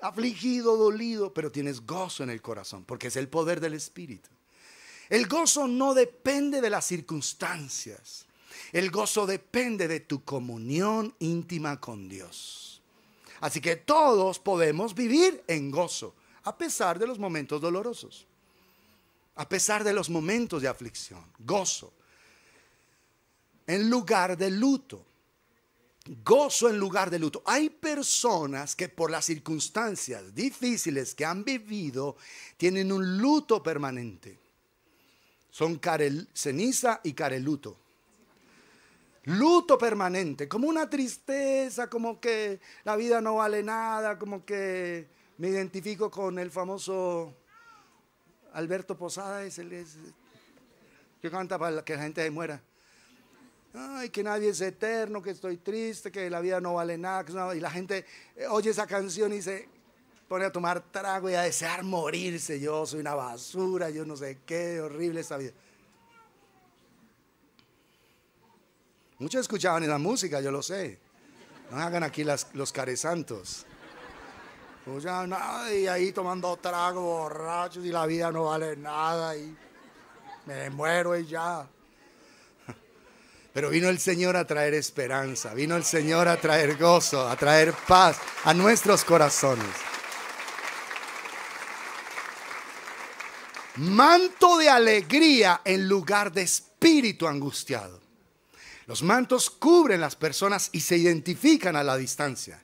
afligido, dolido, pero tienes gozo en el corazón, porque es el poder del Espíritu. El gozo no depende de las circunstancias. El gozo depende de tu comunión íntima con Dios. Así que todos podemos vivir en gozo, a pesar de los momentos dolorosos, a pesar de los momentos de aflicción, gozo, en lugar de luto gozo en lugar de luto. Hay personas que por las circunstancias difíciles que han vivido tienen un luto permanente. Son ceniza y careluto. Luto permanente, como una tristeza, como que la vida no vale nada, como que me identifico con el famoso Alberto Posada, que canta para que la gente muera. Ay, que nadie es eterno, que estoy triste, que la vida no vale nada. y la gente eh, oye esa canción y se pone a tomar trago y a desear morirse. Yo soy una basura, yo no sé qué, horrible esta vida. Muchos escuchaban esa música, yo lo sé. No hagan aquí los caresantos. santos ya, y ahí tomando trago, borrachos, y la vida no vale nada, y me muero y ya. Pero vino el Señor a traer esperanza, vino el Señor a traer gozo, a traer paz a nuestros corazones. Manto de alegría en lugar de espíritu angustiado. Los mantos cubren las personas y se identifican a la distancia.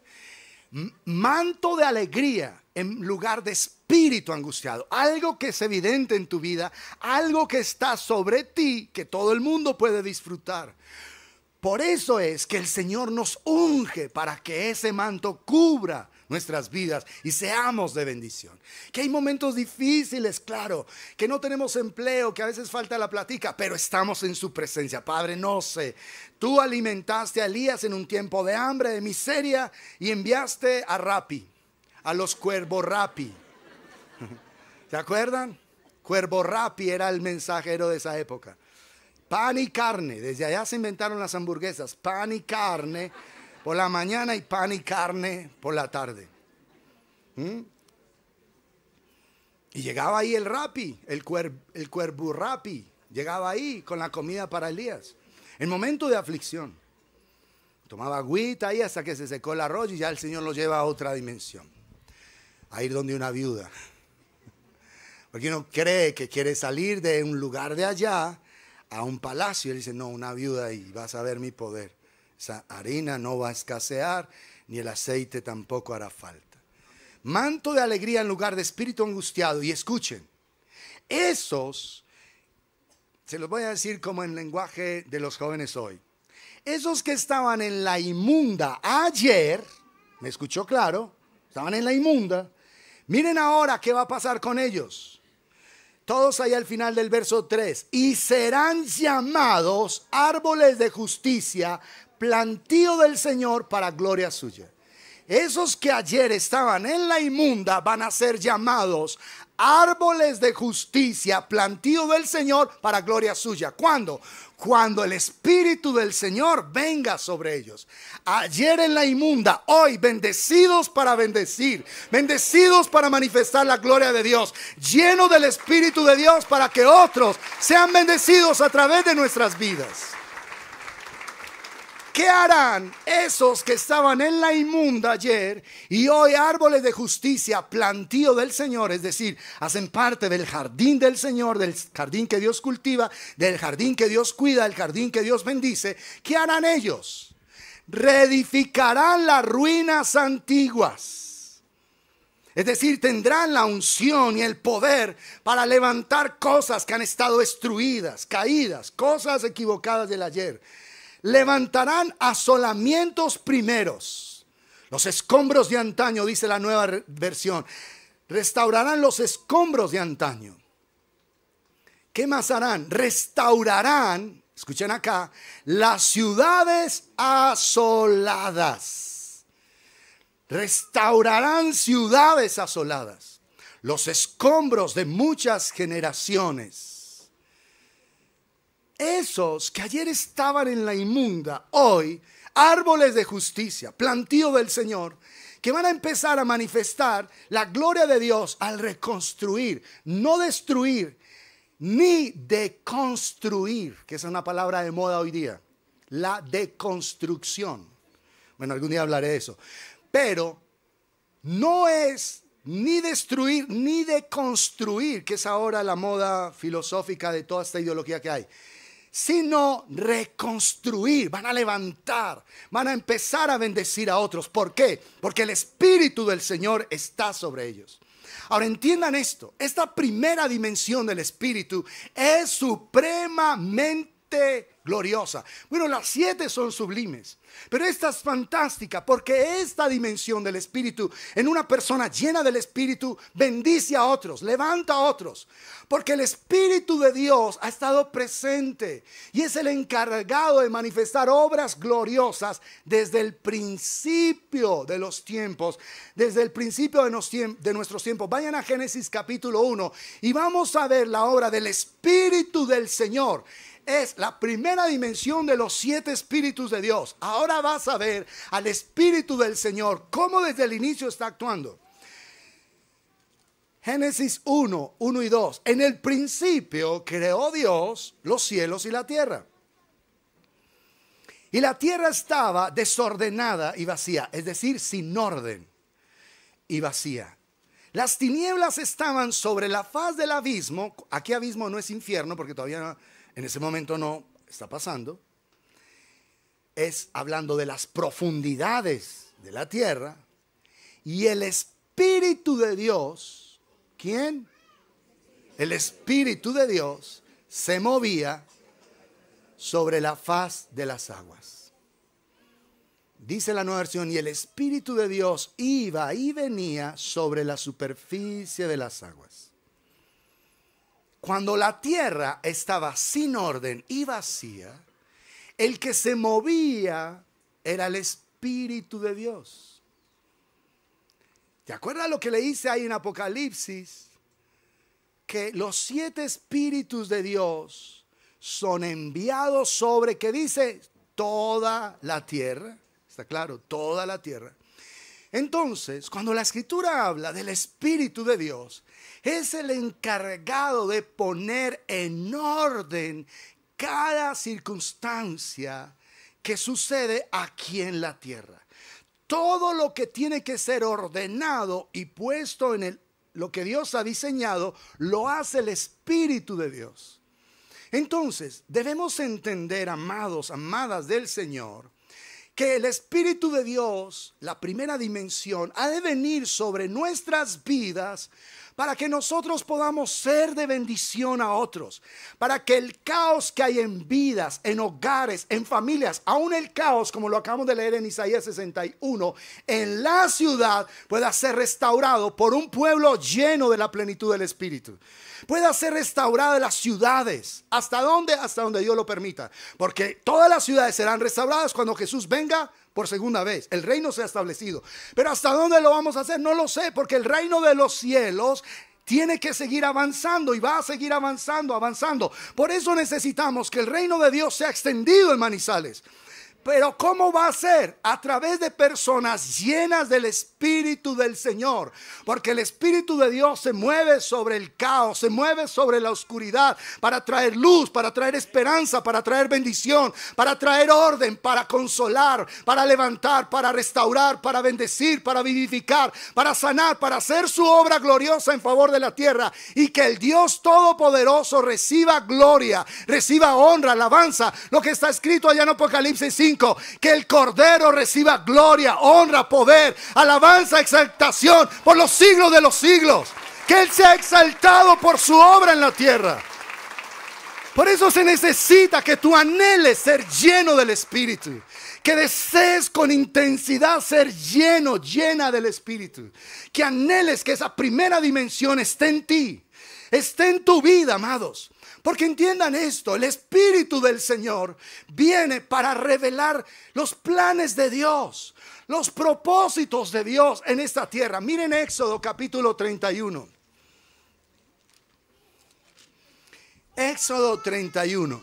Manto de alegría en lugar de espíritu espíritu angustiado, algo que es evidente en tu vida, algo que está sobre ti, que todo el mundo puede disfrutar. Por eso es que el Señor nos unge para que ese manto cubra nuestras vidas y seamos de bendición. Que hay momentos difíciles, claro, que no tenemos empleo, que a veces falta la platica, pero estamos en su presencia. Padre, no sé, tú alimentaste a Elías en un tiempo de hambre, de miseria, y enviaste a Rapi, a los cuervos Rapi. ¿Se acuerdan? Cuervo Rapi era el mensajero de esa época. Pan y carne, desde allá se inventaron las hamburguesas, pan y carne por la mañana y pan y carne por la tarde. ¿Mm? Y llegaba ahí el rapi, el, cuervo rapi, llegaba ahí con la comida para Elías, en momento de aflicción. Tomaba agüita ahí hasta que se secó el arroz y ya el Señor lo lleva a otra dimensión, a ir donde una viuda. Porque uno cree que quiere salir de un lugar de allá a un palacio. Y dice, no, una viuda y vas a ver mi poder. Esa harina no va a escasear, ni el aceite tampoco hará falta. Manto de alegría en lugar de espíritu angustiado. Y escuchen, esos, se los voy a decir como en lenguaje de los jóvenes hoy, esos que estaban en la inmunda ayer, ¿me escuchó claro? Estaban en la inmunda. Miren ahora qué va a pasar con ellos. Todos ahí al final del verso 3. Y serán llamados árboles de justicia, plantío del Señor para gloria suya. Esos que ayer estaban en la inmunda van a ser llamados árboles de justicia, plantío del Señor para gloria suya. ¿Cuándo? cuando el Espíritu del Señor venga sobre ellos. Ayer en la inmunda, hoy bendecidos para bendecir, bendecidos para manifestar la gloria de Dios, lleno del Espíritu de Dios para que otros sean bendecidos a través de nuestras vidas. ¿Qué harán esos que estaban en la inmunda ayer y hoy árboles de justicia, plantío del Señor? Es decir, hacen parte del jardín del Señor, del jardín que Dios cultiva, del jardín que Dios cuida, del jardín que Dios bendice. ¿Qué harán ellos? Reedificarán las ruinas antiguas. Es decir, tendrán la unción y el poder para levantar cosas que han estado destruidas, caídas, cosas equivocadas del ayer levantarán asolamientos primeros. Los escombros de antaño, dice la nueva versión, restaurarán los escombros de antaño. ¿Qué más harán? Restaurarán, escuchen acá, las ciudades asoladas. Restaurarán ciudades asoladas, los escombros de muchas generaciones. Esos que ayer estaban en la inmunda, hoy árboles de justicia, plantío del Señor, que van a empezar a manifestar la gloria de Dios al reconstruir, no destruir, ni deconstruir, que es una palabra de moda hoy día, la deconstrucción. Bueno, algún día hablaré de eso. Pero no es ni destruir ni deconstruir, que es ahora la moda filosófica de toda esta ideología que hay sino reconstruir, van a levantar, van a empezar a bendecir a otros. ¿Por qué? Porque el Espíritu del Señor está sobre ellos. Ahora entiendan esto, esta primera dimensión del Espíritu es supremamente gloriosa. Bueno, las siete son sublimes, pero esta es fantástica porque esta dimensión del Espíritu en una persona llena del Espíritu bendice a otros, levanta a otros, porque el Espíritu de Dios ha estado presente y es el encargado de manifestar obras gloriosas desde el principio de los tiempos, desde el principio de, de nuestros tiempos. Vayan a Génesis capítulo 1 y vamos a ver la obra del Espíritu del Señor es la primera dimensión de los siete espíritus de Dios. Ahora vas a ver al Espíritu del Señor, cómo desde el inicio está actuando. Génesis 1, 1 y 2. En el principio creó Dios los cielos y la tierra. Y la tierra estaba desordenada y vacía, es decir, sin orden y vacía. Las tinieblas estaban sobre la faz del abismo. Aquí abismo no es infierno porque todavía no, en ese momento no está pasando, es hablando de las profundidades de la tierra y el Espíritu de Dios, ¿quién? El Espíritu de Dios se movía sobre la faz de las aguas. Dice la nueva versión, y el Espíritu de Dios iba y venía sobre la superficie de las aguas. Cuando la tierra estaba sin orden y vacía, el que se movía era el Espíritu de Dios. ¿Te acuerdas lo que le hice ahí en Apocalipsis? Que los siete Espíritus de Dios son enviados sobre, que dice, toda la tierra. ¿Está claro? Toda la tierra. Entonces, cuando la escritura habla del Espíritu de Dios, es el encargado de poner en orden cada circunstancia que sucede aquí en la tierra. Todo lo que tiene que ser ordenado y puesto en el, lo que Dios ha diseñado, lo hace el Espíritu de Dios. Entonces, debemos entender, amados, amadas del Señor, que el Espíritu de Dios, la primera dimensión, ha de venir sobre nuestras vidas para que nosotros podamos ser de bendición a otros, para que el caos que hay en vidas, en hogares, en familias, aún el caos, como lo acabamos de leer en Isaías 61, en la ciudad pueda ser restaurado por un pueblo lleno de la plenitud del Espíritu. Pueda ser restaurada las ciudades. ¿Hasta dónde? Hasta donde Dios lo permita. Porque todas las ciudades serán restauradas cuando Jesús venga por segunda vez. El reino se ha establecido. Pero hasta dónde lo vamos a hacer, no lo sé, porque el reino de los cielos tiene que seguir avanzando y va a seguir avanzando, avanzando. Por eso necesitamos que el reino de Dios sea extendido en Manizales. Pero ¿cómo va a ser? A través de personas llenas del Espíritu del Señor. Porque el Espíritu de Dios se mueve sobre el caos, se mueve sobre la oscuridad para traer luz, para traer esperanza, para traer bendición, para traer orden, para consolar, para levantar, para restaurar, para bendecir, para vivificar, para sanar, para hacer su obra gloriosa en favor de la tierra. Y que el Dios Todopoderoso reciba gloria, reciba honra, alabanza. Lo que está escrito allá en Apocalipsis 5 que el Cordero reciba gloria, honra, poder, alabanza, exaltación por los siglos de los siglos. Que Él sea exaltado por su obra en la tierra. Por eso se necesita que tú anheles ser lleno del Espíritu. Que desees con intensidad ser lleno, llena del Espíritu. Que anheles que esa primera dimensión esté en ti, esté en tu vida, amados. Porque entiendan esto, el Espíritu del Señor viene para revelar los planes de Dios, los propósitos de Dios en esta tierra. Miren Éxodo capítulo 31. Éxodo 31.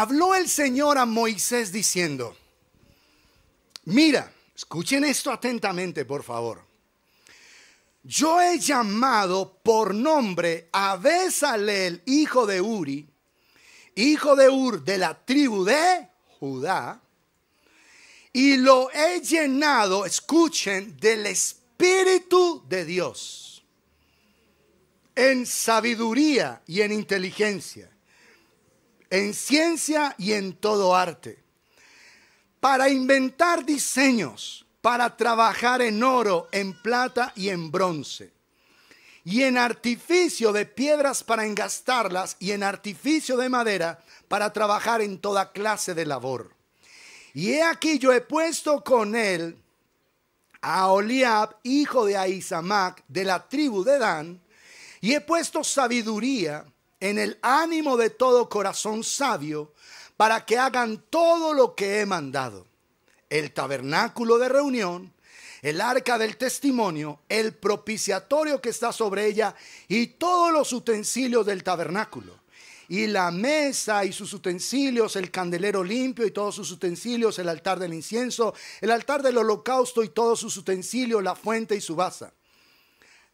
habló el Señor a Moisés diciendo, mira, escuchen esto atentamente, por favor. Yo he llamado por nombre a Bezalel, hijo de Uri, hijo de Ur, de la tribu de Judá, y lo he llenado, escuchen, del Espíritu de Dios, en sabiduría y en inteligencia, en ciencia y en todo arte, para inventar diseños, para trabajar en oro, en plata y en bronce, y en artificio de piedras para engastarlas, y en artificio de madera para trabajar en toda clase de labor. Y he aquí yo he puesto con él a Oliab, hijo de Aizamac, de la tribu de Dan, y he puesto sabiduría, en el ánimo de todo corazón sabio, para que hagan todo lo que he mandado. El tabernáculo de reunión, el arca del testimonio, el propiciatorio que está sobre ella y todos los utensilios del tabernáculo. Y la mesa y sus utensilios, el candelero limpio y todos sus utensilios, el altar del incienso, el altar del holocausto y todos sus utensilios, la fuente y su base.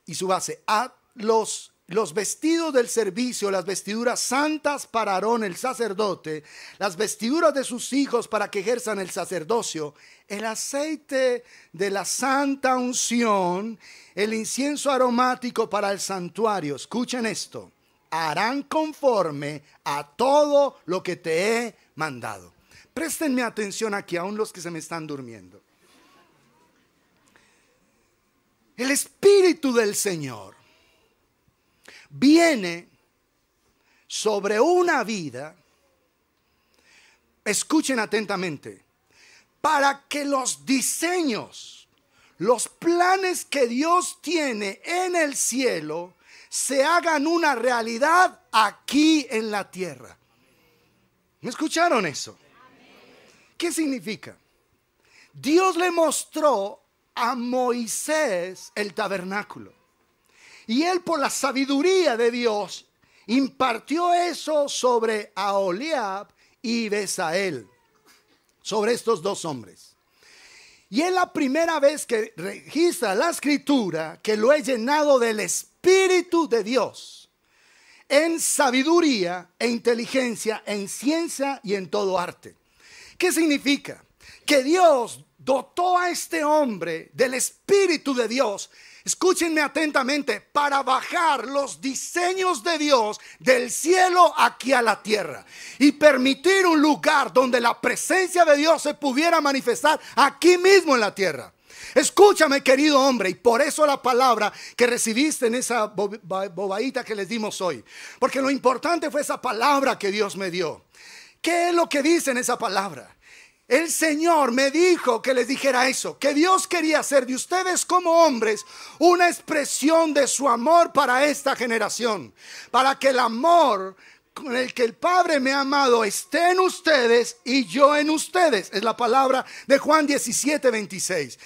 Y su base. A los los vestidos del servicio, las vestiduras santas para Aarón el sacerdote, las vestiduras de sus hijos para que ejerzan el sacerdocio, el aceite de la santa unción, el incienso aromático para el santuario. Escuchen esto, harán conforme a todo lo que te he mandado. Préstenme atención aquí, aún los que se me están durmiendo. El Espíritu del Señor viene sobre una vida, escuchen atentamente, para que los diseños, los planes que Dios tiene en el cielo, se hagan una realidad aquí en la tierra. ¿Me escucharon eso? ¿Qué significa? Dios le mostró a Moisés el tabernáculo. Y él por la sabiduría de Dios impartió eso sobre Aholiab y Besael, sobre estos dos hombres. Y es la primera vez que registra la escritura que lo he llenado del Espíritu de Dios, en sabiduría e inteligencia, en ciencia y en todo arte. ¿Qué significa? Que Dios dotó a este hombre del Espíritu de Dios escúchenme atentamente, para bajar los diseños de Dios del cielo aquí a la tierra y permitir un lugar donde la presencia de Dios se pudiera manifestar aquí mismo en la tierra. Escúchame, querido hombre, y por eso la palabra que recibiste en esa bobadita que les dimos hoy. Porque lo importante fue esa palabra que Dios me dio. ¿Qué es lo que dice en esa palabra? El Señor me dijo que les dijera eso, que Dios quería hacer de ustedes como hombres una expresión de su amor para esta generación, para que el amor con el que el Padre me ha amado esté en ustedes y yo en ustedes. Es la palabra de Juan 17, 26.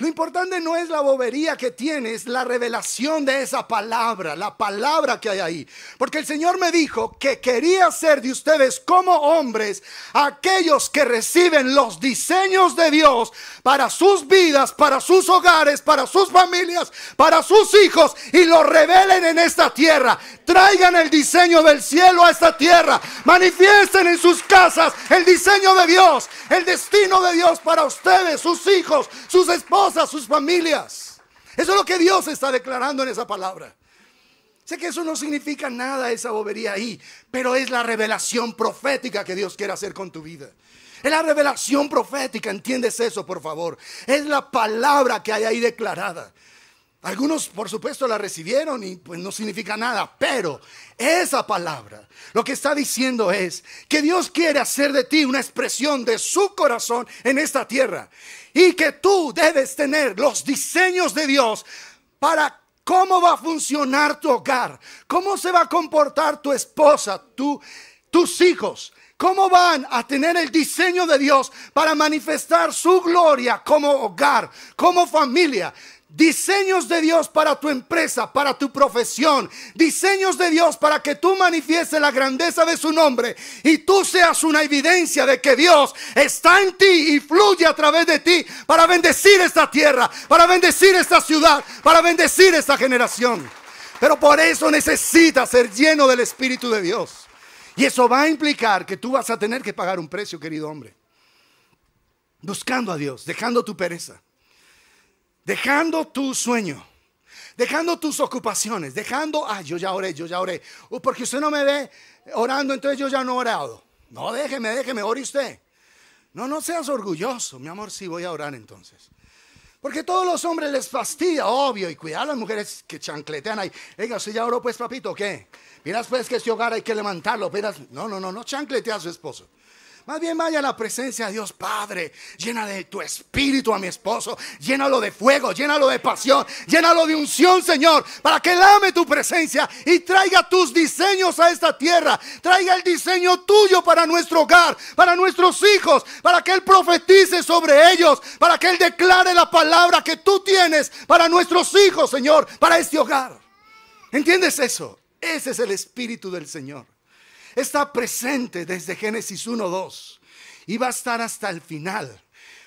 Lo importante no es la bobería que tiene, es la revelación de esa palabra, la palabra que hay ahí. Porque el Señor me dijo que quería hacer de ustedes como hombres aquellos que reciben los diseños de Dios para sus vidas, para sus hogares, para sus familias, para sus hijos y los revelen en esta tierra. Traigan el diseño del cielo a esta tierra. Manifiesten en sus casas el diseño de Dios, el destino de Dios para ustedes, sus hijos, sus esposas a sus familias. Eso es lo que Dios está declarando en esa palabra. Sé que eso no significa nada, esa bobería ahí, pero es la revelación profética que Dios quiere hacer con tu vida. Es la revelación profética, ¿entiendes eso, por favor? Es la palabra que hay ahí declarada. Algunos, por supuesto, la recibieron y pues no significa nada, pero esa palabra lo que está diciendo es que Dios quiere hacer de ti una expresión de su corazón en esta tierra y que tú debes tener los diseños de Dios para cómo va a funcionar tu hogar, cómo se va a comportar tu esposa, tus hijos, ¿Cómo van a tener el diseño de Dios para manifestar su gloria como hogar, como familia? Diseños de Dios para tu empresa, para tu profesión. Diseños de Dios para que tú manifiestes la grandeza de su nombre y tú seas una evidencia de que Dios está en ti y fluye a través de ti para bendecir esta tierra, para bendecir esta ciudad, para bendecir esta generación. Pero por eso necesitas ser lleno del Espíritu de Dios. Y eso va a implicar que tú vas a tener que pagar un precio, querido hombre. Buscando a Dios, dejando tu pereza Dejando tu sueño, dejando tus ocupaciones, dejando, ah, yo ya oré, yo ya oré. Porque usted no me ve orando, entonces yo ya no he orado. No, déjeme, déjeme, ore usted. No, no seas orgulloso, mi amor, sí voy a orar entonces. Porque todos los hombres les fastidia, obvio, y cuidar las mujeres que chancletean ahí. Venga, usted ya oró pues, papito, ¿qué? Miras pues que este hogar hay que levantarlo, No, no, no, no chancletea a su esposo. Más bien vaya la presencia de Dios Padre. Llena de tu espíritu a mi esposo. Llénalo de fuego, llénalo de pasión, llénalo de unción, Señor. Para que él ame tu presencia y traiga tus diseños a esta tierra. Traiga el diseño tuyo para nuestro hogar, para nuestros hijos. Para que él profetice sobre ellos. Para que él declare la palabra que tú tienes para nuestros hijos, Señor. Para este hogar. ¿Entiendes eso? Ese es el espíritu del Señor está presente desde Génesis 1.2 y va a estar hasta el final.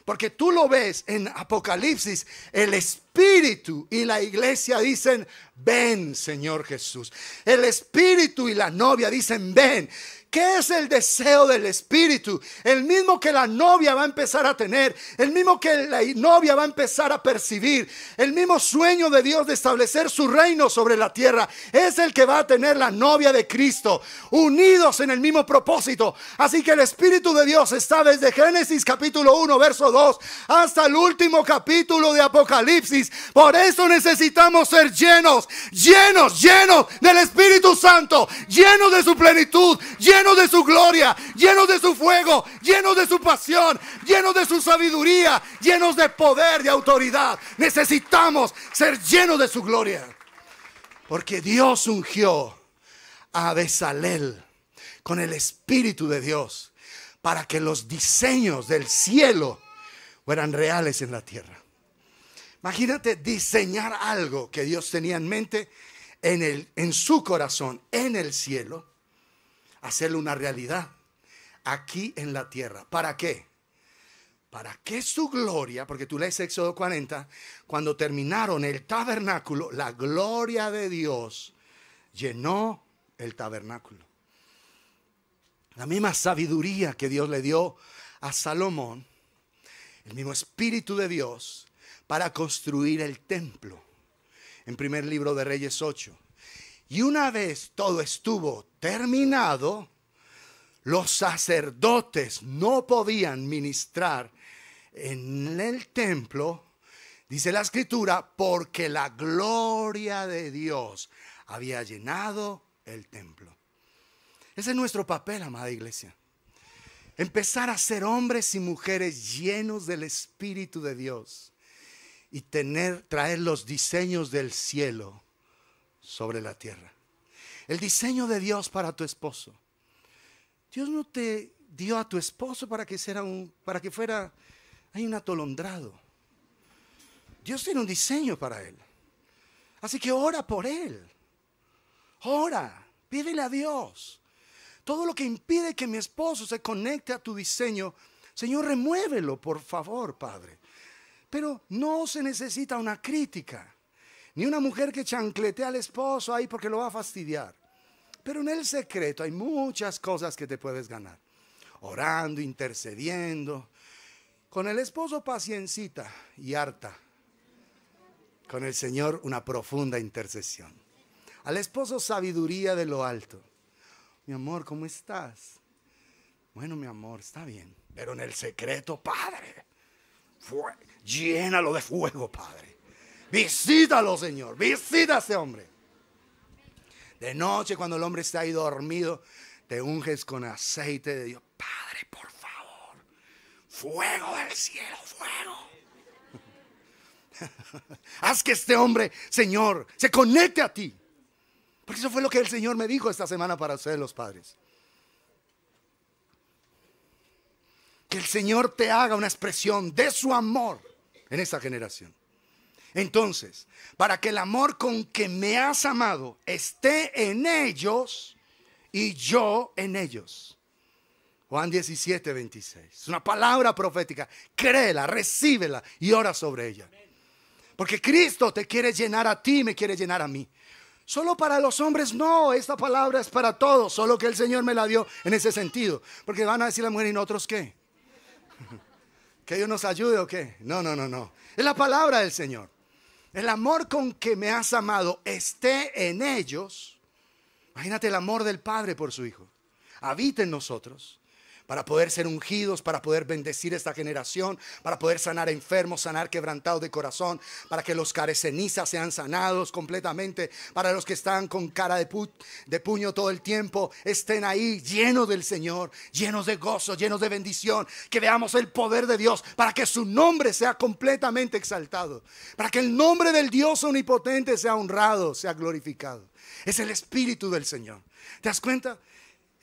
Porque tú lo ves en Apocalipsis, el Espíritu y la iglesia dicen, ven Señor Jesús. El Espíritu y la novia dicen, ven. ¿Qué es el deseo del Espíritu? El mismo que la novia va a empezar a tener, el mismo que la novia va a empezar a percibir, el mismo sueño de Dios de establecer su reino sobre la tierra, es el que va a tener la novia de Cristo, unidos en el mismo propósito. Así que el Espíritu de Dios está desde Génesis capítulo 1, verso 2, hasta el último capítulo de Apocalipsis. Por eso necesitamos ser llenos, llenos, llenos del Espíritu Santo, llenos de su plenitud, llenos llenos de su gloria, llenos de su fuego, llenos de su pasión, llenos de su sabiduría, llenos de poder, y autoridad. Necesitamos ser llenos de su gloria. Porque Dios ungió a Bezalel con el Espíritu de Dios para que los diseños del cielo fueran reales en la tierra. Imagínate diseñar algo que Dios tenía en mente en, el, en su corazón, en el cielo hacerlo una realidad aquí en la tierra. ¿Para qué? Para que su gloria, porque tú lees Éxodo 40, cuando terminaron el tabernáculo, la gloria de Dios llenó el tabernáculo. La misma sabiduría que Dios le dio a Salomón, el mismo Espíritu de Dios, para construir el templo. En primer libro de Reyes 8. Y una vez todo estuvo terminado, los sacerdotes no podían ministrar en el templo, dice la escritura, porque la gloria de Dios había llenado el templo. Ese es nuestro papel, amada iglesia. Empezar a ser hombres y mujeres llenos del Espíritu de Dios y tener, traer los diseños del cielo sobre la tierra. El diseño de Dios para tu esposo. Dios no te dio a tu esposo para que, fuera un, para que fuera hay un atolondrado. Dios tiene un diseño para él. Así que ora por él. Ora, pídele a Dios. Todo lo que impide que mi esposo se conecte a tu diseño, Señor, remuévelo, por favor, Padre. Pero no se necesita una crítica ni una mujer que chancletea al esposo ahí porque lo va a fastidiar. Pero en el secreto hay muchas cosas que te puedes ganar. Orando, intercediendo. Con el esposo paciencita y harta. Con el Señor una profunda intercesión. Al esposo sabiduría de lo alto. Mi amor, ¿cómo estás? Bueno, mi amor, está bien. Pero en el secreto, Padre. Llénalo de fuego, Padre. Visítalo, Señor. Visita a ese hombre. De noche, cuando el hombre está ahí dormido, te unges con aceite de Dios. Padre, por favor. Fuego del cielo, fuego. Haz que este hombre, Señor, se conecte a ti. Porque eso fue lo que el Señor me dijo esta semana para ustedes los padres. Que el Señor te haga una expresión de su amor en esta generación. Entonces, para que el amor con que me has amado esté en ellos y yo en ellos. Juan 17, 26. Es una palabra profética. Créela, recíbela y ora sobre ella. Porque Cristo te quiere llenar a ti, me quiere llenar a mí. Solo para los hombres, no, esta palabra es para todos, solo que el Señor me la dio en ese sentido. Porque van a decir la mujer y nosotros qué. ¿Que Dios nos ayude o qué? No, no, no, no. Es la palabra del Señor el amor con que me has amado esté en ellos, imagínate el amor del Padre por su Hijo, habita en nosotros para poder ser ungidos, para poder bendecir esta generación, para poder sanar enfermos, sanar quebrantados de corazón, para que los carecenizas sean sanados completamente, para los que están con cara de, de puño todo el tiempo, estén ahí llenos del Señor, llenos de gozo, llenos de bendición, que veamos el poder de Dios, para que su nombre sea completamente exaltado, para que el nombre del Dios omnipotente sea honrado, sea glorificado. Es el Espíritu del Señor. ¿Te das cuenta?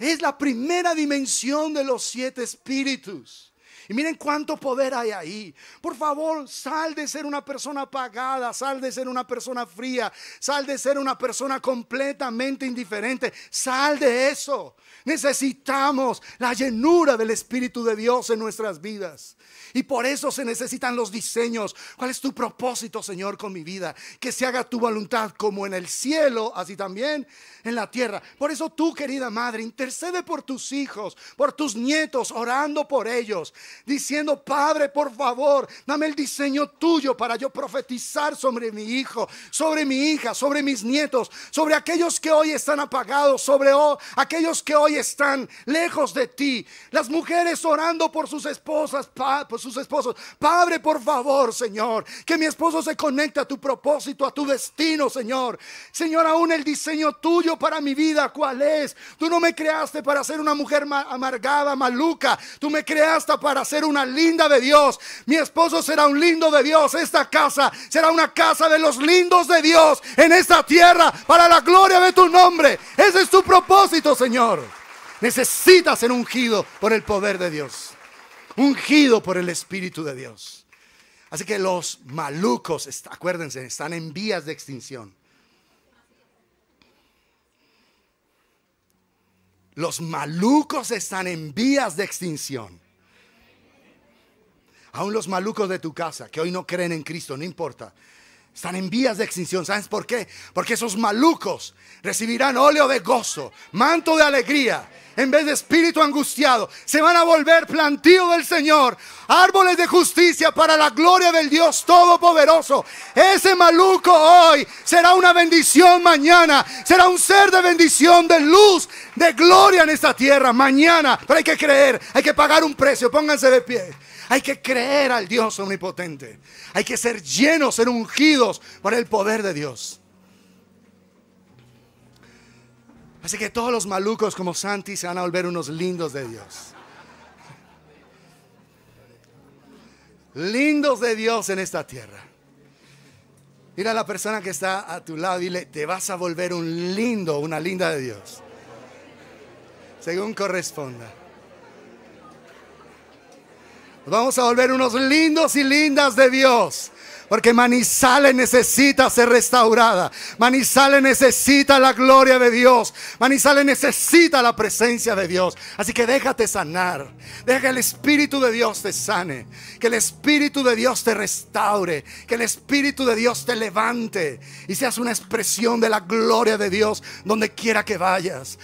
Es la primera dimensión de los siete espíritus. Y miren cuánto poder hay ahí. Por favor, sal de ser una persona apagada, sal de ser una persona fría, sal de ser una persona completamente indiferente. Sal de eso. Necesitamos la llenura del Espíritu de Dios en nuestras vidas. Y por eso se necesitan los diseños. ¿Cuál es tu propósito, Señor, con mi vida? Que se haga tu voluntad como en el cielo, así también en la tierra. Por eso tú, querida madre, intercede por tus hijos, por tus nietos, orando por ellos diciendo, Padre, por favor, dame el diseño tuyo para yo profetizar sobre mi hijo, sobre mi hija, sobre mis nietos, sobre aquellos que hoy están apagados, sobre aquellos que hoy están lejos de ti. Las mujeres orando por sus esposas, por sus esposos. Padre, por favor, Señor, que mi esposo se conecte a tu propósito, a tu destino, Señor. Señor, aún el diseño tuyo para mi vida, ¿cuál es? Tú no me creaste para ser una mujer amargada, maluca. Tú me creaste para ser una linda de Dios. Mi esposo será un lindo de Dios. Esta casa será una casa de los lindos de Dios en esta tierra para la gloria de tu nombre. Ese es tu propósito, Señor. Necesitas ser ungido por el poder de Dios. Ungido por el Espíritu de Dios. Así que los malucos, acuérdense, están en vías de extinción. Los malucos están en vías de extinción. Aún los malucos de tu casa que hoy no creen en Cristo, no importa. Están en vías de extinción. ¿Sabes por qué? Porque esos malucos recibirán óleo de gozo, manto de alegría en vez de espíritu angustiado, se van a volver plantío del Señor, árboles de justicia para la gloria del Dios Todopoderoso. Ese maluco hoy será una bendición mañana, será un ser de bendición, de luz, de gloria en esta tierra mañana. Pero hay que creer, hay que pagar un precio, pónganse de pie. Hay que creer al Dios omnipotente. Hay que ser llenos, ser ungidos por el poder de Dios. Así que todos los malucos como Santi se van a volver unos lindos de Dios. Lindos de Dios en esta tierra. Mira a la persona que está a tu lado, dile, te vas a volver un lindo, una linda de Dios. Según corresponda. vamos a volver unos lindos y lindas de Dios. Porque Manizales necesita ser restaurada. Manizales necesita la gloria de Dios. Manizales necesita la presencia de Dios. Así que déjate sanar. Deja que el Espíritu de Dios te sane. Que el Espíritu de Dios te restaure. Que el Espíritu de Dios te levante. Y seas una expresión de la gloria de Dios donde quiera que vayas.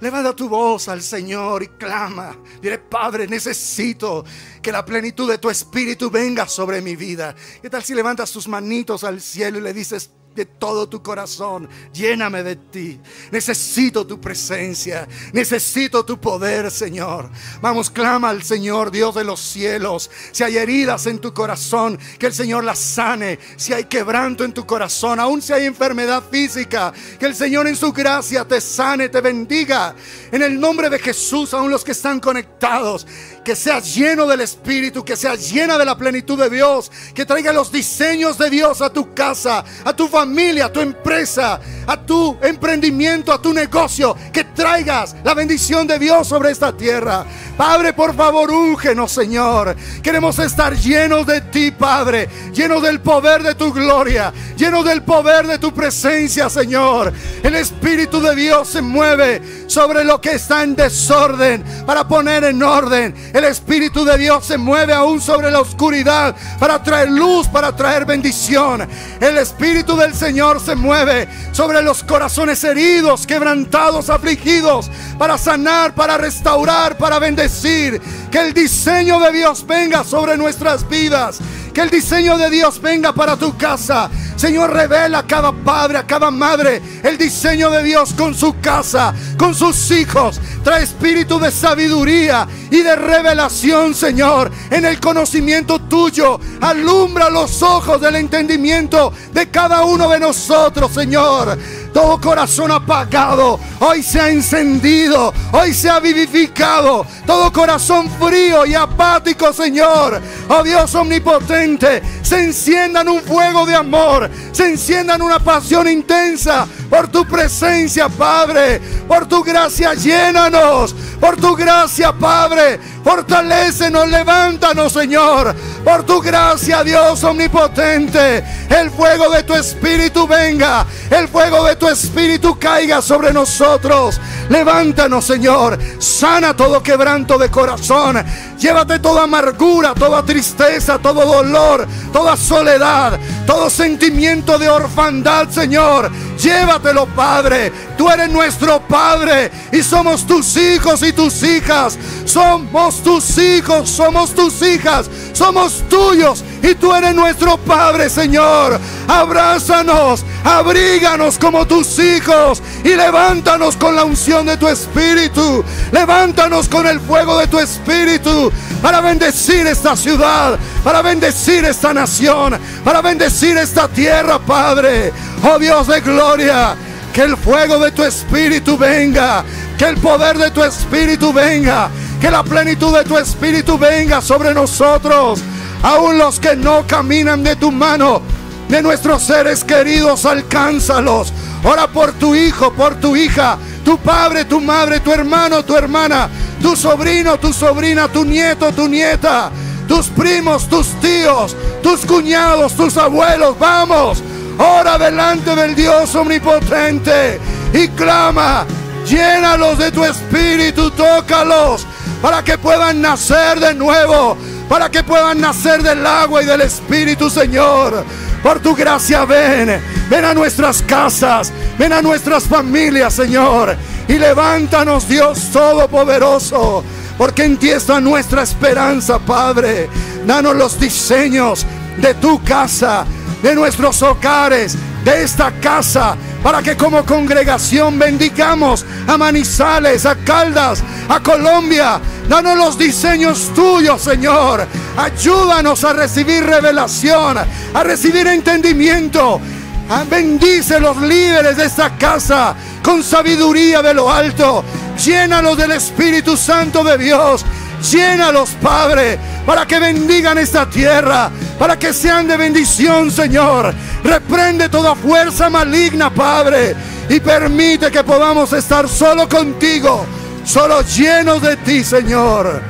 Levanta tu voz al Señor y clama. Dile Padre, necesito que la plenitud de tu espíritu venga sobre mi vida. ¿Qué tal si levantas tus manitos al cielo y le dices, de todo tu corazón. Lléname de ti. Necesito tu presencia. Necesito tu poder, Señor. Vamos, clama al Señor, Dios de los cielos. Si hay heridas en tu corazón, que el Señor las sane. Si hay quebranto en tu corazón, aun si hay enfermedad física, que el Señor en su gracia te sane, te bendiga. En el nombre de Jesús, aun los que están conectados, que seas lleno del Espíritu, que seas llena de la plenitud de Dios, que traiga los diseños de Dios a tu casa, a tu familia familia, a tu empresa, a tu emprendimiento, a tu negocio, que traigas la bendición de Dios sobre esta tierra. Padre, por favor, úngenos, Señor. Queremos estar llenos de ti, Padre, llenos del poder de tu gloria, llenos del poder de tu presencia, Señor. El Espíritu de Dios se mueve sobre lo que está en desorden para poner en orden. El Espíritu de Dios se mueve aún sobre la oscuridad para traer luz, para traer bendición. El Espíritu del Señor se mueve sobre los corazones heridos, quebrantados, afligidos, para sanar, para restaurar, para bendecir. Que el diseño de Dios venga sobre nuestras vidas. Que el diseño de Dios venga para tu casa. Señor, revela a cada padre, a cada madre, el diseño de Dios con su casa, con sus hijos. Trae espíritu de sabiduría y de revelación, Señor, en el conocimiento tuyo. Alumbra los ojos del entendimiento de cada uno de nosotros, Señor todo corazón apagado, hoy se ha encendido, hoy se ha vivificado, todo corazón frío y apático, Señor. Oh Dios omnipotente, se enciendan un fuego de amor, se enciendan una pasión intensa por tu presencia, Padre, por tu gracia, llénanos, por tu gracia, Padre, fortalecenos, levántanos, Señor, por tu gracia, Dios omnipotente, el fuego de tu espíritu venga, el fuego de espíritu caiga sobre nosotros. Levántanos, Señor. Sana todo quebranto de corazón. Llévate toda amargura, toda tristeza, todo dolor, toda soledad, todo sentimiento de orfandad, Señor Llévatelo, Padre. Tú eres nuestro Padre y somos tus hijos y tus hijas. Somos tus hijos, somos tus hijas, somos tuyos y tú eres nuestro Padre, Señor. Abrázanos, abríganos como tus hijos y levántanos con la unción de tu Espíritu. Levántanos con el fuego de tu Espíritu para bendecir esta ciudad para bendecir esta nación, para bendecir esta tierra, Padre. Oh Dios de gloria, que el fuego de tu espíritu venga, que el poder de tu espíritu venga, que la plenitud de tu espíritu venga sobre nosotros, aún los que no caminan de tu mano. De nuestros seres queridos, alcánzalos. Ora por tu hijo, por tu hija, tu padre, tu madre, tu hermano, tu hermana, tu sobrino, tu sobrina, tu nieto, tu nieta tus primos, tus tíos, tus cuñados, tus abuelos. Vamos, ora delante del Dios omnipotente y clama. Llénalos de tu espíritu, tócalos para que puedan nacer de nuevo, para que puedan nacer del agua y del espíritu, Señor. Por tu gracia ven, ven a nuestras casas, ven a nuestras familias, Señor, y levántanos, Dios Todopoderoso porque en ti está nuestra esperanza, Padre. Danos los diseños de tu casa, de nuestros hogares, de esta casa, para que como congregación BENDICAMOS a Manizales, a Caldas, a Colombia. Danos los diseños tuyos, Señor. Ayúdanos a recibir revelación, a recibir entendimiento Ah, bendice los líderes de esta casa con sabiduría de lo alto. Llénalos del Espíritu Santo de Dios. Llénalos, Padre, para que bendigan esta tierra, para que sean de bendición, Señor. Reprende toda fuerza maligna, Padre, y permite que podamos estar solo contigo, solo llenos de ti, Señor,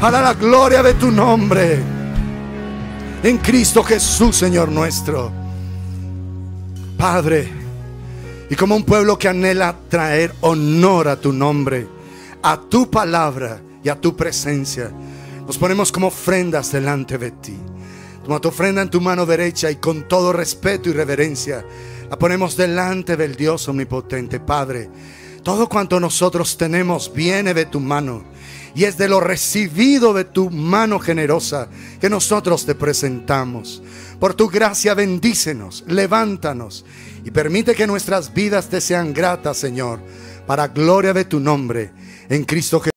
para la gloria de tu nombre. En Cristo Jesús, Señor nuestro. Padre, y como un pueblo que anhela traer honor a tu nombre, a tu palabra y a tu presencia, nos ponemos como ofrendas delante de ti. Toma tu ofrenda en tu mano derecha y con todo respeto y reverencia la ponemos delante del Dios omnipotente, Padre. Todo cuanto nosotros tenemos viene de tu mano y es de lo recibido de tu mano generosa que nosotros te presentamos. Por tu gracia bendícenos, levántanos y permite que nuestras vidas te sean gratas, Señor, para gloria de tu nombre en Cristo Jesús.